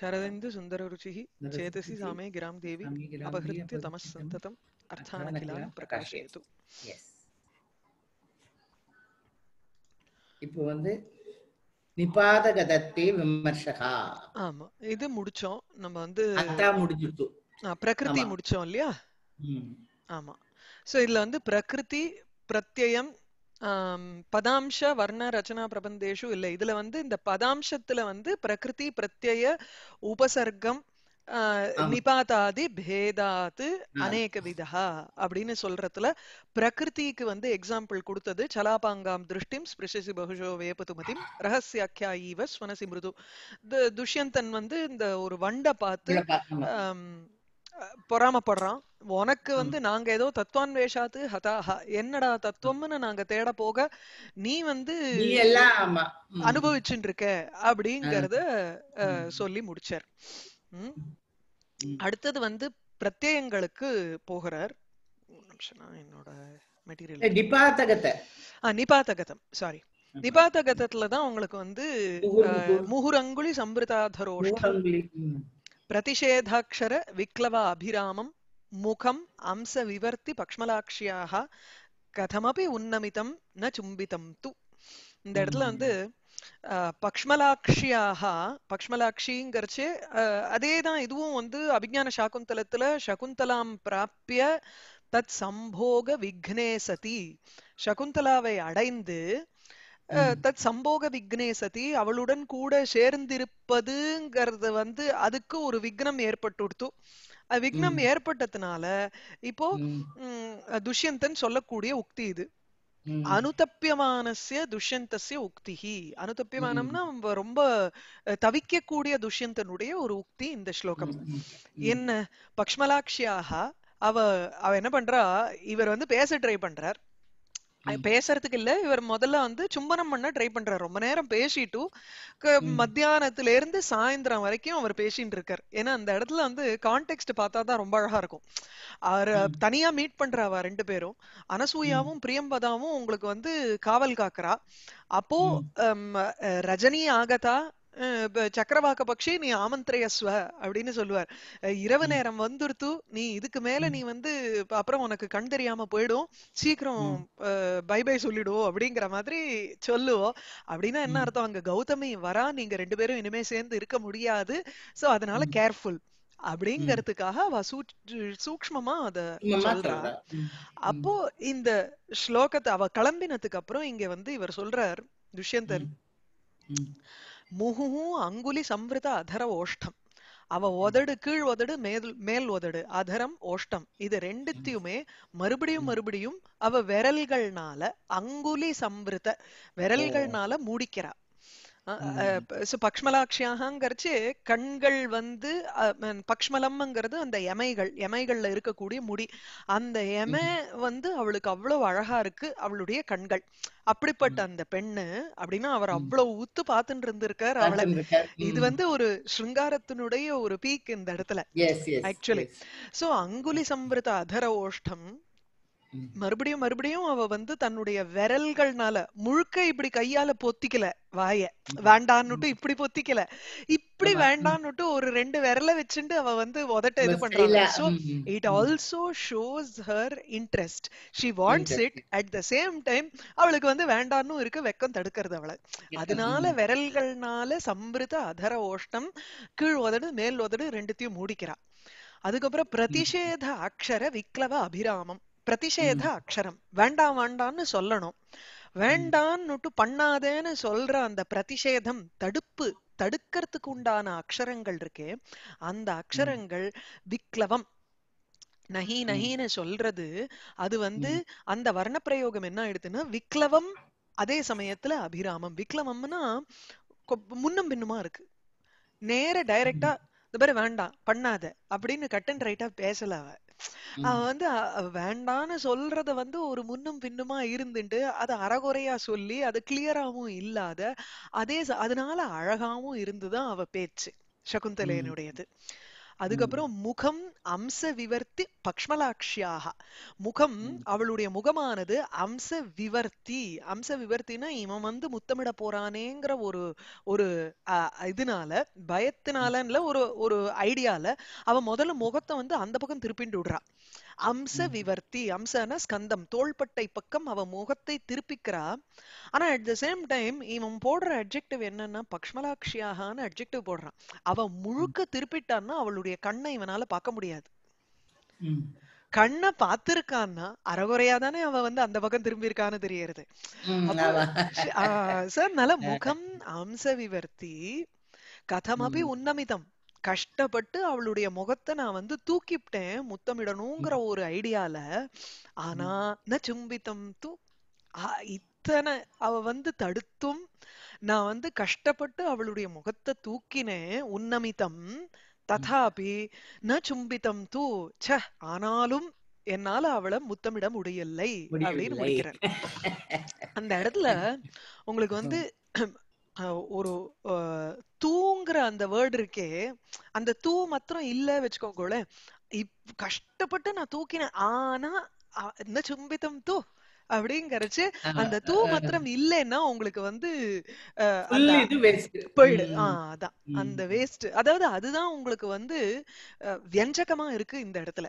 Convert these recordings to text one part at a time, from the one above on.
ருச்சி சேதசி சாமே gram தேவி அபகிருத்திய தமஸ் சந்ததம் அர்த்தான கிலாம் प्रकाशयतु இப்போ வந்து நிபாதகதத்தை விமர்சகா ஆமா இது முடிச்சோம் நம்ம வந்து பிரகிருதி முடிச்சோம் இல்லையா ஆமா சோ இதுல வந்து பிரகிருதி பிரத்யம் பதாம்ச வர்ண ரச்சனா பிரபந்தேஷு இல்லை இதுல வந்து இந்த பதாம்சத்துல வந்து பிரகிருதி பிரத்யய உபசர்க்கம் நிபாதாதி பேதாத்து அநேக விதா அப்படின்னு சொல்றதுல பிரகிருதிக்கு வந்து எக்ஸாம்பிள் கொடுத்தது சலாபாங்காம் திருஷ்டிம் ஸ்பிருஷசி பகுஷோ ரகசிய ரகசியாக்கியா ஈவ ஸ்வனசி மிருது துஷ்யந்தன் வந்து இந்த ஒரு வண்ட பார்த்து பொறாமப்படுறான் உனக்கு வந்து நாங்க ஏதோ தத்துவான்வேஷாத்து ஹதாஹா என்னடா தத்துவம்னு நாங்க தேட போக நீ வந்து அனுபவிச்சுட்டு இருக்க அப்படிங்கறத சொல்லி முடிச்சார் அடுத்தது வந்து பிரத்யங்களுக்கு போகிறார் என்னோட மெட்டீரியல் நிபாத்தகத்தை சாரி நிபாத்தகதத்துல தான் உங்களுக்கு வந்து முகுரங்குலி சம்பிரதாதரோஷம் விக்லவ அபிராமம் முகம் அம்ச விவர்த்தி பக்ஷ்மலாட்சியாக கதமபி உன்னமிதம் ந சும்பிதம் து இந்த இடத்துல வந்து பக்ஷ்மலாட்சியாக பக்ஷ்மலாட்சிங்கிறச்சு அஹ் அதேதான் இதுவும் வந்து அபிஜான சாகுந்தலத்துல சகுந்தலாம் பிராப்பிய தத் சம்போக விக்னே சதி சகுந்தலாவை அடைந்து தத் சம்போக விக்னே சதி அவளுடன் கூட சேர்ந்திருப்பதுங்கிறது வந்து அதுக்கு ஒரு விக்னம் ஏற்பட்டு விக்னம் ஏற்பட்டதுனால இப்போ துஷ்யந்தன் சொல்லக்கூடிய உக்தி இது அனுதப்பியமானசிய துஷ்யந்தசிய உக்தி அனுதப்பியமானம்னா ரொம்ப தவிக்கக்கூடிய துஷ்யந்தனுடைய ஒரு உக்தி இந்த ஸ்லோகம் என்ன பக்ஷ்மலாட்சியாக அவ அவ என்ன பண்றா இவர் வந்து பேச ட்ரை பண்றார் பேசுறதுக்கு இல்ல இவர் முதல்ல வந்து சும்பனம் பண்ண ட்ரை பண்றாரு ரொம்ப நேரம் பேசிட்டு மத்தியானத்துல இருந்து சாயந்தரம் வரைக்கும் அவர் பேசிட்டு இருக்காரு ஏன்னா அந்த இடத்துல வந்து கான்டெக்ட் பார்த்தாதான் ரொம்ப அழகா இருக்கும் அவர் தனியா மீட் பண்றாவா ரெண்டு பேரும் அனசூயாவும் பிரியம்பதாவும் உங்களுக்கு வந்து காவல் காக்குறா அப்போ ரஜினி ஆகதா சக்கரவாக்க பக்ஷி நீ ஆமந்திரயஸ்வ அப்படின்னு சொல்லுவார் இரவு நேரம் வந்துருத்து நீ இதுக்கு மேல நீ வந்து அப்புறம் உனக்கு கண் தெரியாம போயிடும் சீக்கிரம் பை பை சொல்லிடுவோம் அப்படிங்கிற மாதிரி சொல்லுவோம் அப்படின்னா என்ன அர்த்தம் அங்க கௌதமி வரா நீங்க ரெண்டு பேரும் இனிமே சேர்ந்து இருக்க முடியாது சோ அதனால கேர்ஃபுல் அப்படிங்கறதுக்காக அவ சூ சூக்மமா அத சொல்றா அப்போ இந்த ஸ்லோகத்தை அவ கிளம்பினதுக்கு அப்புறம் இங்க வந்து இவர் சொல்றார் துஷ்யந்தன் முகுவும் அங்குலி சம்ருத அதர ஓஷ்டம் அவ உதடு கீழ் உதடு மேல் மேல் உதடு அதரம் ஓஷ்டம் இது ரெண்டுத்தையுமே மறுபடியும் மறுபடியும் அவ விரல்கள்னால அங்குலி சம்ருத விரல்கள்னால மூடிக்கிறா பக்ஷ்மலாட்சியாகங்கிறச்சு கண்கள் வந்து பக்ஷ்மலம்ங்கிறது அந்த எமைகள் எமைகள்ல இருக்கக்கூடிய முடி அந்த எமை வந்து அவளுக்கு அவ்வளவு அழகா இருக்கு அவளுடைய கண்கள் அப்படிப்பட்ட அந்த பெண்ணு அப்படின்னா அவர் அவ்வளவு ஊத்து பாத்துட்டு இருந்திருக்கார் அவளை இது வந்து ஒரு ஸ்ருங்காரத்தினுடைய ஒரு பீக் இந்த இடத்துல ஆக்சுவலி சோ அங்குலி சம்பிரத அதர ஓஷ்டம் மறுபடியும் மறுபடியும் அவ வந்து தன்னுடைய விரல்கள்னால முழுக்க இப்படி கையால பொத்திக்கல வாய வேண்டான்னுட்டு இப்படி பொத்திக்கல இப்படி வேண்டான்னுட்டு ஒரு ரெண்டு விரல வச்சுட்டு அவ வந்து உதட்ட இது பண்றாங்க so it also shows her interest she wants it at the same time அவளுக்கு வந்து வேண்டான்னு இருக்கு வெக்கம் தடுக்கிறது அவளை அதனால விரல்கள்னால சம்பிருத அதர ஓஷ்டம் கீழ் உதடு மேல் உதடு ரெண்டுத்தையும் மூடிக்கிறான் அதுக்கப்புறம் பிரதிஷேத அக்ஷர விக்ளவ அபிராமம் பிரதிஷேத அக்ஷரம் வேண்டாம் வேண்டான்னு சொல்லணும் வேண்டான்னுட்டு பண்ணாதேன்னு சொல்ற அந்த பிரதிஷேதம் தடுப்பு தடுக்கிறதுக்கு உண்டான அக்ஷரங்கள் இருக்கே அந்த அக்ஷரங்கள் விக்லவம் நஹி நஹின்னு சொல்றது அது வந்து அந்த வர்ண பிரயோகம் என்ன ஆயிடுதுன்னா விக்லவம் அதே சமயத்துல அபிராமம் விக்லவம்னா முன்னும் பின்னுமா இருக்கு நேர டைரக்டா இந்த மாதிரி வேண்டாம் பண்ணாத அப்படின்னு கட் அண்ட் ரைட்டா பேசல அவ அவன் வந்து வேண்டான்னு சொல்றத வந்து ஒரு முன்னும் பின்னுமா இருந்துட்டு அது அறகுறையா சொல்லி அது கிளியராவும் இல்லாத அதே அதனால அழகாவும் இருந்துதான் அவ பேச்சு சகுந்தலையனுடையது அதுக்கப்புறம் முகம் அம்ச விவர்த்தி பக்ஷ்மலாட்சியாக முகம் அவளுடைய முகமானது அம்ச விவர்த்தி அம்ச விவர்த்தினா இவன் வந்து முத்தமிட போறானேங்கிற ஒரு ஒரு இதனால பயத்தினால ஒரு ஒரு ஐடியால அவ முதல்ல முகத்தை வந்து அந்த பக்கம் திருப்பிண்டு விடுறா அம்ச விவர்த்தி அம்சனா ஸ்கந்தம் தோள்பட்டை பக்கம் அவ முகத்தை திருப்பிக்கிறா ஆனா அட் த சேம் டைம் இவன் போடுற அப்ஜெக்டிவ் என்னன்னா பக்ஷ்மலாட்சியாகான்னு அப்ஜெக்டிவ் போடுறான் அவ முழுக்க திருப்பிட்டான்னா அவளுடைய கண்ணை இவனால பார்க்க முடியாது கண்ணை பார்த்திருக்கான்னா அறகுறையா தானே அவ வந்து அந்த பக்கம் திரும்பி இருக்கான்னு தெரியறது சார் நல்ல முகம் அம்ச விவர்த்தி கதமபி உன்னமிதம் கஷ்டப்பட்டு அவளுடைய முகத்தை நான் வந்து தூக்கிவிட்டேன் முத்தமிடணுங்கிற ஒரு ஐடியால ஆனா நான் சும்பித்தம் தூ இத்தனை அவ வந்து தடுத்தும் நான் வந்து கஷ்டப்பட்டு அவளுடைய முகத்தை தூக்கினேன் உன்னமிதம் ததாபி ந சும்பித்தம் தூ ச ஆனாலும் என்னால அவளை முத்தமிட முடியலை அப்படின்னு முடிக்கிறேன் அந்த இடத்துல உங்களுக்கு வந்து ஒரு தூங்குற அந்த வேர்டு இருக்கே அந்த தூ மாத்திரம் இல்ல வச்சுக்கோங்கோல இப் கஷ்டப்பட்டு நான் தூக்கினேன் ஆனா என்ன சும்பித்தம் தூ அப்படிங்கறச்சு அந்த தூ மாத்திரம் இல்லைன்னா உங்களுக்கு வந்து போயிடு ஆஹ் அதான் அந்த வேஸ்ட் அதாவது அதுதான் உங்களுக்கு வந்து வியஞ்சகமா இருக்கு இந்த இடத்துல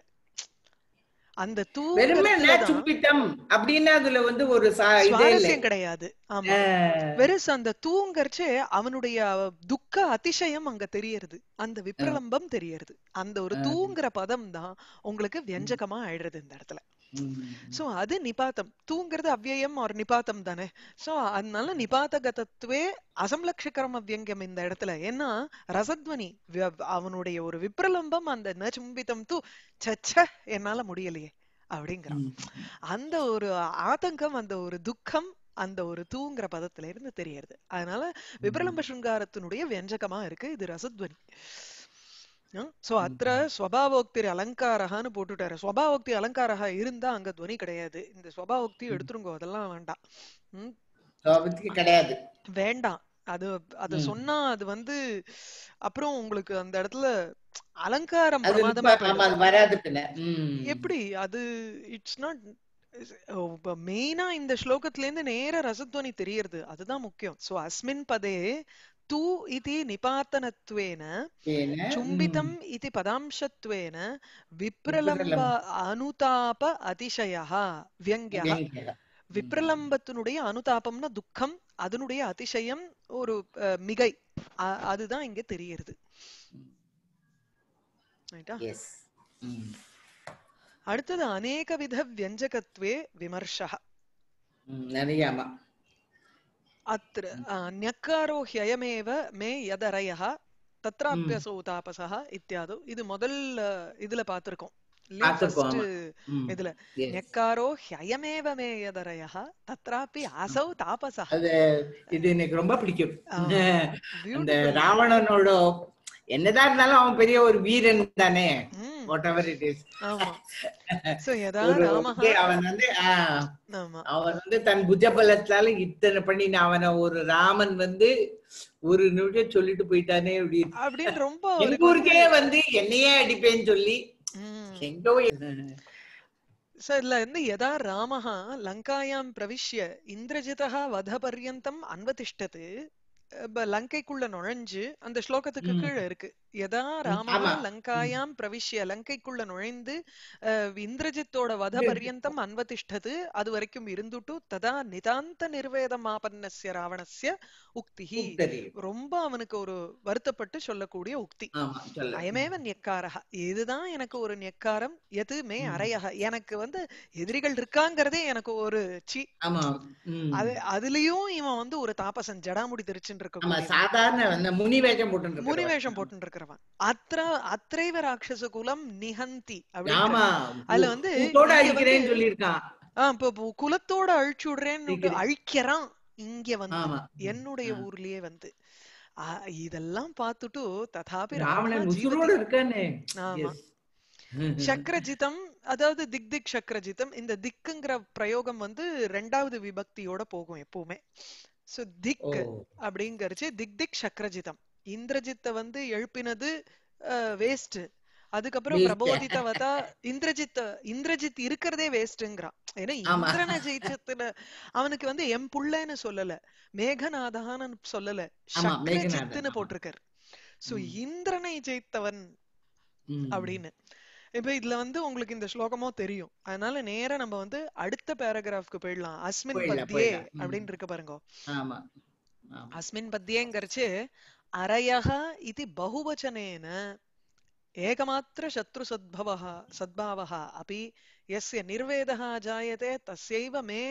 அந்த தூங்கிட்டம் அப்படின்னு அதுல வந்து ஒரு சுவாரஸ்யம் கிடையாது ஆமா வெறும் அந்த தூங்கறச்சே அவனுடைய துக்க அதிசயம் அங்க தெரியறது அந்த விப்ரலம்பம் தெரியறது அந்த ஒரு தூங்குற பதம் தான் உங்களுக்கு வியஞ்சகமா ஆயிடுறது இந்த இடத்துல சோ அது நிபாத்தம் தூங்குறது அவ்வயம் ஒரு நிபாத்தம் தானே சோ அதனால நிபாத்தகதத்துவே அசம்லக்ஷகரம் அவ்வியங்கம் இந்த இடத்துல ஏன்னா ரசத்வனி அவனுடைய ஒரு விப்ரலம்பம் அந்த நச்சும்பிதம் தூ சச்ச என்னால முடியலையே அப்படிங்கிறான் அந்த ஒரு ஆதங்கம் அந்த ஒரு துக்கம் அந்த ஒரு தூங்குற பதத்துல இருந்து தெரியறது அதனால விபரலம்ப சுங்காரத்தினுடைய வெஞ்சகமா இருக்கு இது ரசத்வனி சோ அத்த ஸ்வபாவோக்தி அலங்காரஹான்னு போட்டுட்டாரு ஸ்வபாவோக்தி அலங்காரஹா இருந்தா அங்க துவனி கிடையாது இந்த ஸ்வபாவோக்தி எடுத்துருங்கோ அதெல்லாம் வேண்டாம் கிடையாது வேண்டாம் அது அது சொன்னா அது வந்து அப்புறம் உங்களுக்கு அந்த இடத்துல அலங்காரம் எப்படி அது இட்ஸ் நாட் மெயினா இந்த ஸ்லோகத்துல இருந்து நேர ரசத்வனி தெரியறது அதுதான் முக்கியம் சோ அஸ்மின் பதே तु इति निपातनत्वेन चुम्बितम् इति पदांशत्वेन விப்ரலம்ப அனுதாப அதிசயா வியங்கியா விப்ரலம்பத்தினுடைய அனுதாபம்னா துக்கம் அதனுடைய அதிசயம் ஒரு மிகை அதுதான் இங்க தெரியுது அடுத்தது அநேக வித வியஞ்சகத்வே விமர்சா நிறையமா अत्र ञकारो ह्ययमेव மே யதரயः தத்ராப்பியசோ தாபசா இத்தியாதோ இது முதல் இதுல பாத்திருக்கோம் இதுல நெக்காரோ ஹயமேவ மே யதரயः அசௌ தாபசா இது எனக்கு ரொம்ப பிடிக்கும் ராவணனோட என்னதான் இருந்தாலும் அவன் பெரிய ஒரு வீரன் தானே அவன் வந்து அவன் வந்து தன் இத்தனை பண்ணி அவன ஒரு ராமன் வந்து ஒரு நிமிஷம் சொல்லிட்டு போயிட்டானே அப்படின்னு ரொம்ப எங்க ஊருக்கே வந்து என்னையே அடிப்பேன்னு சொல்லி எங்கோ ராமஹா லங்காயாம் பிரவிஷ்ய இந்திரஜிதா வத பர்யந்தம் லங்கைக்குள்ள நுழைஞ்சு அந்த ஸ்லோகத்துக்கு கீழே இருக்கு எதா ராமா லங்காயாம் பிரவிஷ்ய லங்கைக்குள்ள நுழைந்து இந்திரஜித்தோட வத பர்யந்தம் அன்வதிஷ்டது அது வரைக்கும் இருந்துட்டு ததா நிதாந்த நிர்வேதமாபன்னஸ்ய ராவணஸ்ய உக்திஹி ரொம்ப அவனுக்கு ஒரு வருத்தப்பட்டு சொல்லக்கூடிய உக்தி அயமேவ நெக்காரக இதுதான் எனக்கு ஒரு நெக்காரம் எதுவுமே அறையக எனக்கு வந்து எதிரிகள் இருக்காங்கிறதே எனக்கு ஒரு சி அது அதுலயும் இவன் வந்து ஒரு தாபசன் ஜடாமுடி தெரிச்சு குலம் நிஹந்தி குலத்தோட அழிச்சு என்னுடைய ஊர்லயே வந்து இதெல்லாம் பார்த்துட்டு ததாபி சக்கரஜிதம் அதாவது திக் திக் சக்கரஜிதம் இந்த திக்குங்கிற பிரயோகம் வந்து ரெண்டாவது விபக்தியோட போகும் எப்பவுமே சோ திக் அப்படிங்கறச்சு திக் திக் சக்கரஜிதம் இந்திரஜித்த வந்து எழுப்பினது வேஸ்ட் அதுக்கப்புறம் பிரபோதித்த வதா இந்திரஜித் இந்திரஜித் இருக்கிறதே வேஸ்ட்ங்கிறான் ஏன்னா இந்திரன ஜெயிச்சத்துல அவனுக்கு வந்து எம் புள்ளன்னு சொல்லல மேகநாதான்னு சொல்லல சக்கரஜித்துன்னு போட்டிருக்காரு சோ இந்திரனை ஜெயித்தவன் அப்படின்னு இப்போ இதுல வந்து உங்களுக்கு இந்த ஸ்லோகமோ தெரியும் அதனால நேரா நம்ம வந்து அடுத்த பேராகிராஃப்க்கு போயிடலாம் அஸ்மின் பத்தியே அப்படின்னு இருக்க பாருங்க அஸ்மின் பத்தியேங்கிறச்சு அரையகா இது பகுவச்சனேன ஏகமாத்திர சத்ரு சத்பவா சத்பாவா शत्रुसद्भवः எஸ்ய நிர்வேதா ஜாயதே தஸ்யைவ மே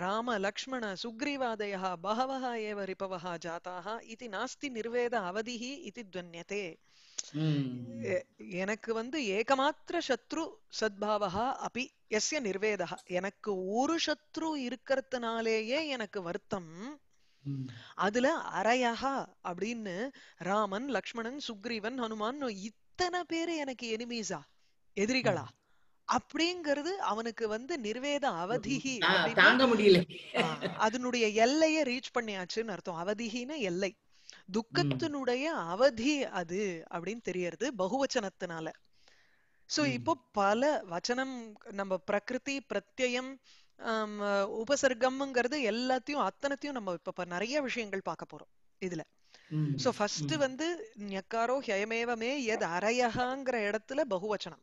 ராம லக்ஷ்மண रामलक्ष्मणसुग्रीवादयः बहवः ஏவ रिपवः जाताः इति நாஸ்தி நிர்வேத अवधिः इति ध्वन्यते எனக்கு வந்து ஏகமாத்திர சத்ரு சத்பாவா அப்படி எஸ்ய நிர்வேதா எனக்கு ஒரு சத்ரு இருக்கிறதுனாலேயே எனக்கு வருத்தம் அதுல அரையகா அப்படின்னு ராமன் லக்ஷ்மணன் சுக்ரீவன் ஹனுமான் இத்தனை பேரு எனக்கு எனிமீஸா எதிரிகளா அப்படிங்கிறது அவனுக்கு வந்து நிர்வேத அவதிகி தாங்க முடியல அதனுடைய எல்லைய ரீச் பண்ணியாச்சுன்னு அர்த்தம் அவதிகின எல்லை துக்கத்தினுடைய அவதி அது அப்படின்னு தெரியறது பகுவச்சனத்தினால சோ இப்போ பல வச்சனம் நம்ம பிரகிருதி பிரத்யம் உபசர்க்கம்ங்கிறது எல்லாத்தையும் அத்தனத்தையும் நம்ம இப்ப நிறைய விஷயங்கள் பார்க்க போறோம் இதுல சோ ஃபர்ஸ்ட் வந்து ஞக்காரோ ஹயமேவமே எது அரையகாங்கிற இடத்துல பகுவச்சனம்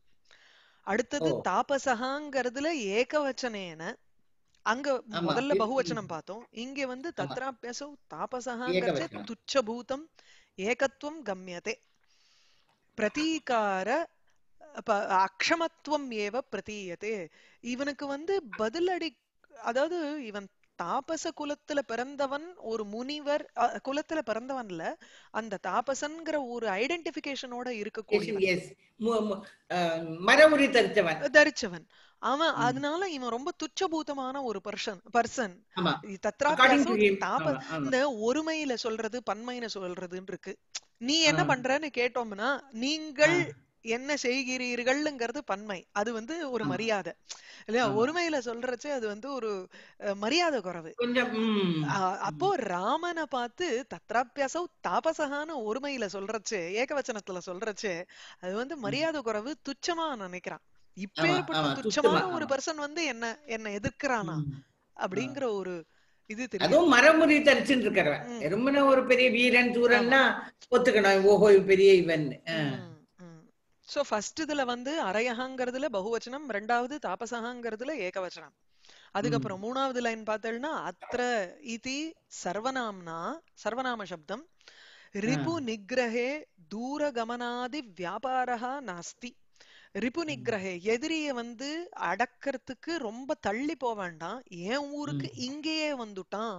அடுத்தது தாபசகாங்கிறதுல ஏகவச்சனேன அங்க முதல்ல பகுவச்சனம் பார்த்தோம் இங்க வந்து தத்ராபியாசம் தாபசகாங்கிறது துச்சபூதம் ஏகத்துவம் கம்யதே பிரதீகார அக்ஷமத்துவம் ஏவ பிரதீயதே இவனுக்கு வந்து பதிலடி அதாவது இவன் தாபச குலத்துல பிறந்தவன் ஒரு முனிவர் குலத்துல பிறந்தவன்ல அந்த தாபசன்கிற ஒரு ஐடென்டிபிகேஷனோட இருக்கக்கூடிய மரவுரி தரிச்சவன் தரிச்சவன் அவன் அதனால இவன் ரொம்ப துச்சபூதமான ஒரு பர்சன் பர்சன் தாப இந்த ஒருமையில சொல்றது பன்மையில சொல்றதுன்னு இருக்கு நீ என்ன பண்றன்னு கேட்டோம்னா நீங்கள் என்ன செய்கிறீர்கள்ங்கிறது பன்மை அது வந்து ஒரு மரியாதை இல்லையா ஒருமையில சொல்றச்சு அது வந்து ஒரு மரியாதை குறவு அப்போ ராமனை பார்த்து தத்ராபியாசம் தாபசகான ஒருமையில சொல்றச்சு ஏகவச்சனத்துல சொல்றச்சு அது வந்து மரியாதை குறவு துச்சமா நினைக்கிறான் இப்பேற்பட்ட துச்சமான ஒரு பர்சன் வந்து என்ன என்ன எதிர்க்கிறானா அப்படிங்கிற ஒரு இது அதுவும் மரமுறி தரிச்சுட்டு இருக்கிறவன் ரொம்ப ஒரு பெரிய வீரன் தூரன்னா ஒத்துக்கணும் ஓஹோ பெரிய இவன் சோ ஃபர்ஸ்ட் இதுல வந்து அரையகாங்கிறதுல பகுவச்சனம் ரெண்டாவது தாபசகாங்கிறதுல ஏகவச்சனம் அதுக்கப்புறம் மூணாவது லைன் பார்த்தோம்னா அத்திர இதி சர்வநாம்னா சர்வநாம சப்தம் ரிபு நிகிரகே தூரகமனாதி வியாபாரா நாஸ்தி ரிபு நிகிரகே எதிரிய வந்து அடக்கிறதுக்கு ரொம்ப தள்ளி போக வேண்டாம் என் ஊருக்கு இங்கேயே வந்துட்டான்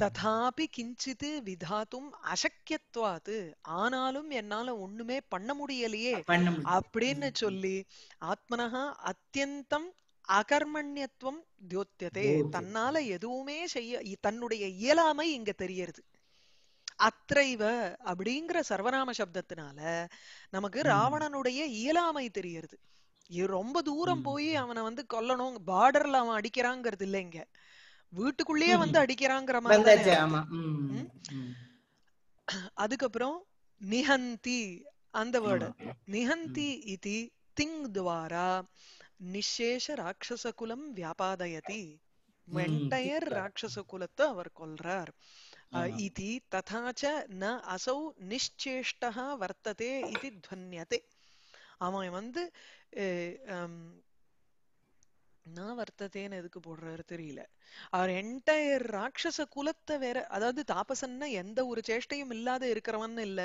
ததாபி கிஞ்சித் விதாத்தும் அசக்கியத்வாத்து ஆனாலும் என்னால ஒண்ணுமே பண்ண முடியலையே அப்படின்னு சொல்லி ஆத்மனஹா அத்தியந்தம் அகர்மண்யத்துவம் தியோத்தியதே தன்னால எதுவுமே செய்ய தன்னுடைய இயலாமை இங்க தெரியறது அத்தைவ அப்படிங்கிற சர்வநாம சப்தத்தினால நமக்கு ராவணனுடைய இயலாமை தெரியறது ரொம்ப தூரம் போய் அவனை வந்து கொல்லணும் பார்டர்ல அவன் அடிக்கிறாங்கிறது இல்லைங்க வீட்டுக்குள்ளேயே வந்து அடிக்கிறாங்கிற மாதிரி அதுக்கப்புறம் நிஹந்தி அந்த வேர்டு நிஹந்தி இது திங் துவாரா நிசேஷ ராட்சச குலம் வியாபாதயதி என்டையர் ராட்சச குலத்தை அவர் கொல்றார் இது ததாச்ச ந அசௌ நிச்சேஷ்டா வர்த்ததே இது துவன்யதே அவன் வந்து நான் வர்த்ததேன்னு எதுக்கு போடுறாரு தெரியல அவர் என்டையர் ராட்சச குலத்தை வேற அதாவது தாபசன்னா எந்த ஒரு சேஷ்டையும் இல்லாத இருக்கிறவன் இல்ல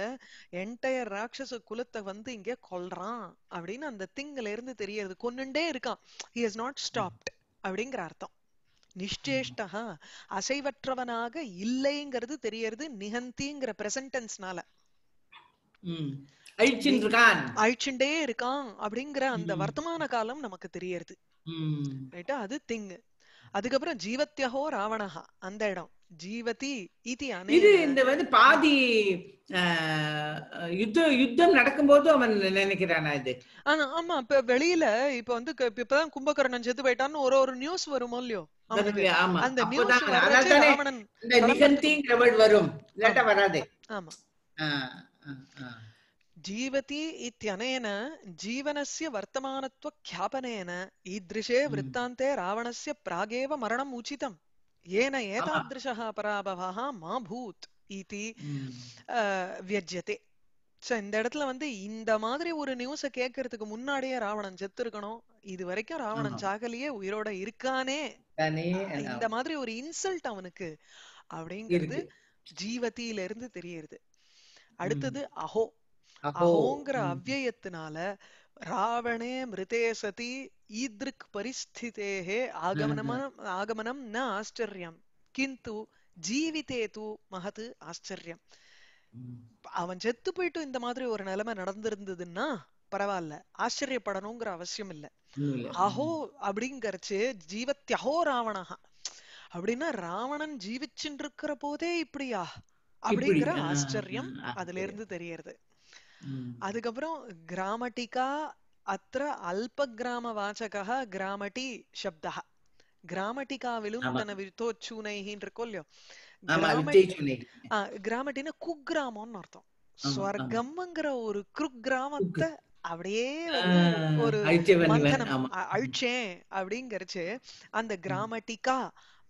என்டையர் ராட்சச குலத்தை வந்து இங்க கொல்றான் அப்படின்னு அந்த திங்கல இருந்து தெரியறது கொன்னுண்டே இருக்கான் ஹி இஸ் நாட் ஸ்டாப்ட் அப்படிங்கிற அர்த்தம் நிஷ்டேஷ்டா அசைவற்றவனாக இல்லைங்கிறது தெரியறது நிகந்திங்கிற பிரசன்டென்ஸ்னால அழிச்சுட்டே இருக்கான் அப்படிங்கிற அந்த வர்த்தமான காலம் நமக்கு தெரியறது ரைட்டா அது திங்கு அதுக்கப்புறம் ஜீவத்தியஹோ ராவணஹா அந்த இடம் ஜீவதி இது இது இந்த வந்து பாதி யுத்தம் யுத்தம் நடக்கும்போது அவன் நினைக்கிறானா இது ஆமா இப்ப வெளியில இப்ப வந்து இப்பதான் கும்பகர்ணன் செத்து போயிட்டான்னு ஒரு ஒரு நியூஸ் வருமோ இல்லையோ அந்த நியூஸ் வரும் ஆமா जीवति इत्यनेन வர்த்தமானத்துவ கியாபனேன ईदृशे விருத்தாந்தே ராவணஸ் பிராகேவ மரணம் உச்சிதம் ஏன ஏதாதிருஷா पराभवः மா பூத் इति வியஜ்யத்தே சோ இந்த இடத்துல வந்து இந்த மாதிரி ஒரு நியூஸ கேக்குறதுக்கு முன்னாடியே ராவணன் செத்து இருக்கணும் இது வரைக்கும் ராவணன் சாகலியே உயிரோட இருக்கானே இந்த மாதிரி ஒரு இன்சல்ட் அவனுக்கு அப்படிங்கிறது ஜீவதியில இருந்து தெரியுது அடுத்தது அஹோ அஹோங்கிற அவ்வயத்தினால ராவணே மிருதே சதி ஈத்ருக் பரிஸ்திதேகே ஆகமனம் ஆகமனம் ந ஆச்சரியம் கிந்து ஜீவிதே தூ மகது ஆச்சரியம் அவன் செத்து போயிட்டு இந்த மாதிரி ஒரு நிலைமை நடந்திருந்ததுன்னா பரவாயில்ல ஆச்சரியப்படணுங்கிற அவசியம் இல்ல அஹோ அப்படிங்கறச்சு ஜீவத்யஹோ ராவணஹா அப்படின்னா ராவணன் ஜீவிச்சுட்டு இருக்கிற போதே இப்படியா அப்படிங்கிற ஆச்சரியம் அதுல இருந்து தெரியறது அதுக்கப்புறம் கிராமட்டிகா அத்த அல்ப கிராம வாச்சகா கிராமட்டி சப்தா கிராமட்டிகாவிலும் தன வித்தோச்சூனைகின்னு இருக்கோ இல்லையோ கிராமட்டினா குக்கிராமம்னு அர்த்தம் ஸ்வர்க்கம்ங்கிற ஒரு கிராமத்தை அப்படியே ஒரு மந்தனம் அழிச்சேன் அப்படிங்கறச்சு அந்த கிராமட்டிகா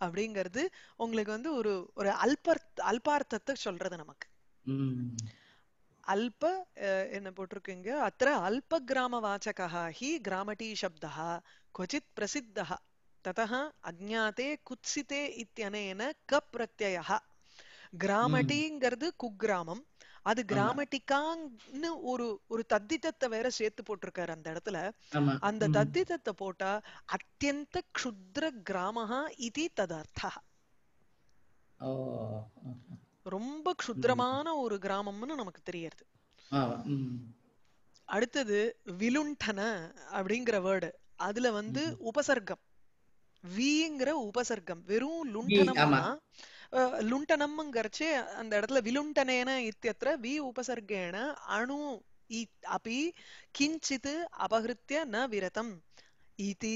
அப்படிங்கறது உங்களுக்கு வந்து ஒரு ஒரு அல்பர்த் அல்பார்த்தத்தை சொல்றது நமக்கு அல்ப என்ன போட்டிருக்கீங்க அத்த அல்ப கிராம வாச்சகா ஹி கிராமட்டி சப்தா கொச்சித் பிரசித்தா ततः அஜாத்தே குத்சிதே இत्यनेन க பிரத்யா கிராமட்டிங்கிறது குக்கிராமம் அது கிராமட்டிக்கான்னு ஒரு ஒரு தத்தித்தத்தை வேற சேர்த்து போட்டிருக்காரு அந்த இடத்துல அந்த தத்தித்தத்தை போட்டா அத்தியந்த க்ஷுத்ர கிராமஹா இது ததார்த்தா ரொம்ப க்ஷுத்ரமான ஒரு கிராமம்னு நமக்கு தெரியறது அடுத்தது விலுண்டன அப்படிங்கிற வேர்டு அதுல வந்து உபசர்க்கம் விங்கிற உபசர்க்கம் வெறும் லுண்டனம்னா லுண்டனம்ங்கிறச்சு அந்த இடத்துல விலுண்டனேன இத்தியத்திர வி உபசர்கேன அணு அபி கிஞ்சித் அபகிருத்திய ந விரதம் இதி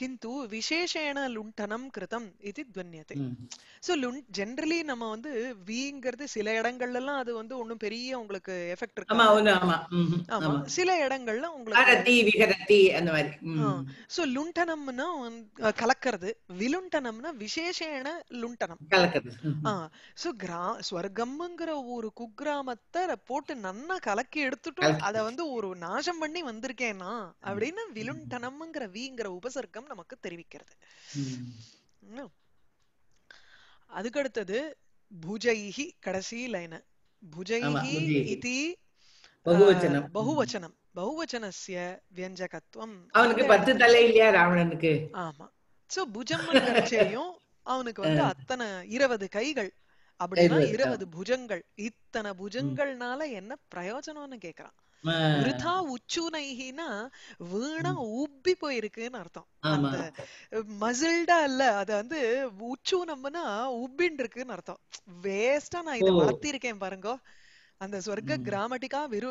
கிந்து விசேஷேன லுண்டனம் கிருதம் இது துவன்யத்தை ஸோ லுண்ட் ஜென்ரலி நம்ம வந்து வீங்கிறது சில இடங்கள்லாம் அது வந்து ஒன்றும் பெரிய உங்களுக்கு எஃபெக்ட் இருக்கு ஆமா சில இடங்கள்ல உங்களுக்கு ஸோ லுண்டனம்னா கலக்கிறது விலுண்டனம்னா விசேஷேன லுண்டனம் ஆ ஸோ கிரா ஸ்வர்கம்ங்கிற ஒரு குக்கிராமத்தை போட்டு நன்னா கலக்கி எடுத்துட்டு அதை வந்து ஒரு நாசம் பண்ணி வந்திருக்கேன்னா அப்படின்னு விலுண்டனம்ங்கிற வீங்கிற உபச உபசர்க்கம் நமக்கு தெரிவிக்கிறது அதுக்கடுத்தது புஜைஹி கடைசி லைன் புஜைஹி இதி பகுவச்சனம் பகுவச்சனம் வியஞ்சகத்துவம் அவனுக்கு பத்து தலை இல்லையா ராவணனுக்கு ஆமா சோ புஜம் அவனுக்கு வந்து அத்தனை இருபது கைகள் அப்படின்னா இருபது புஜங்கள் இத்தனை புஜங்கள்னால என்ன பிரயோஜனம்னு கேக்குறான் விருதா உச்சுனைகினா வீணா உப்பி போயிருக்குன்னு அர்த்தம் அந்த மசில்டா இல்ல அத வந்து உச்சு நம்மனா உப்பின் இருக்குன்னு அர்த்தம் வேஸ்டா நான் இதை வளர்த்திருக்கேன் பாருங்க அந்த ஸ்வர்க்க கிராமட்டிக்கா விரு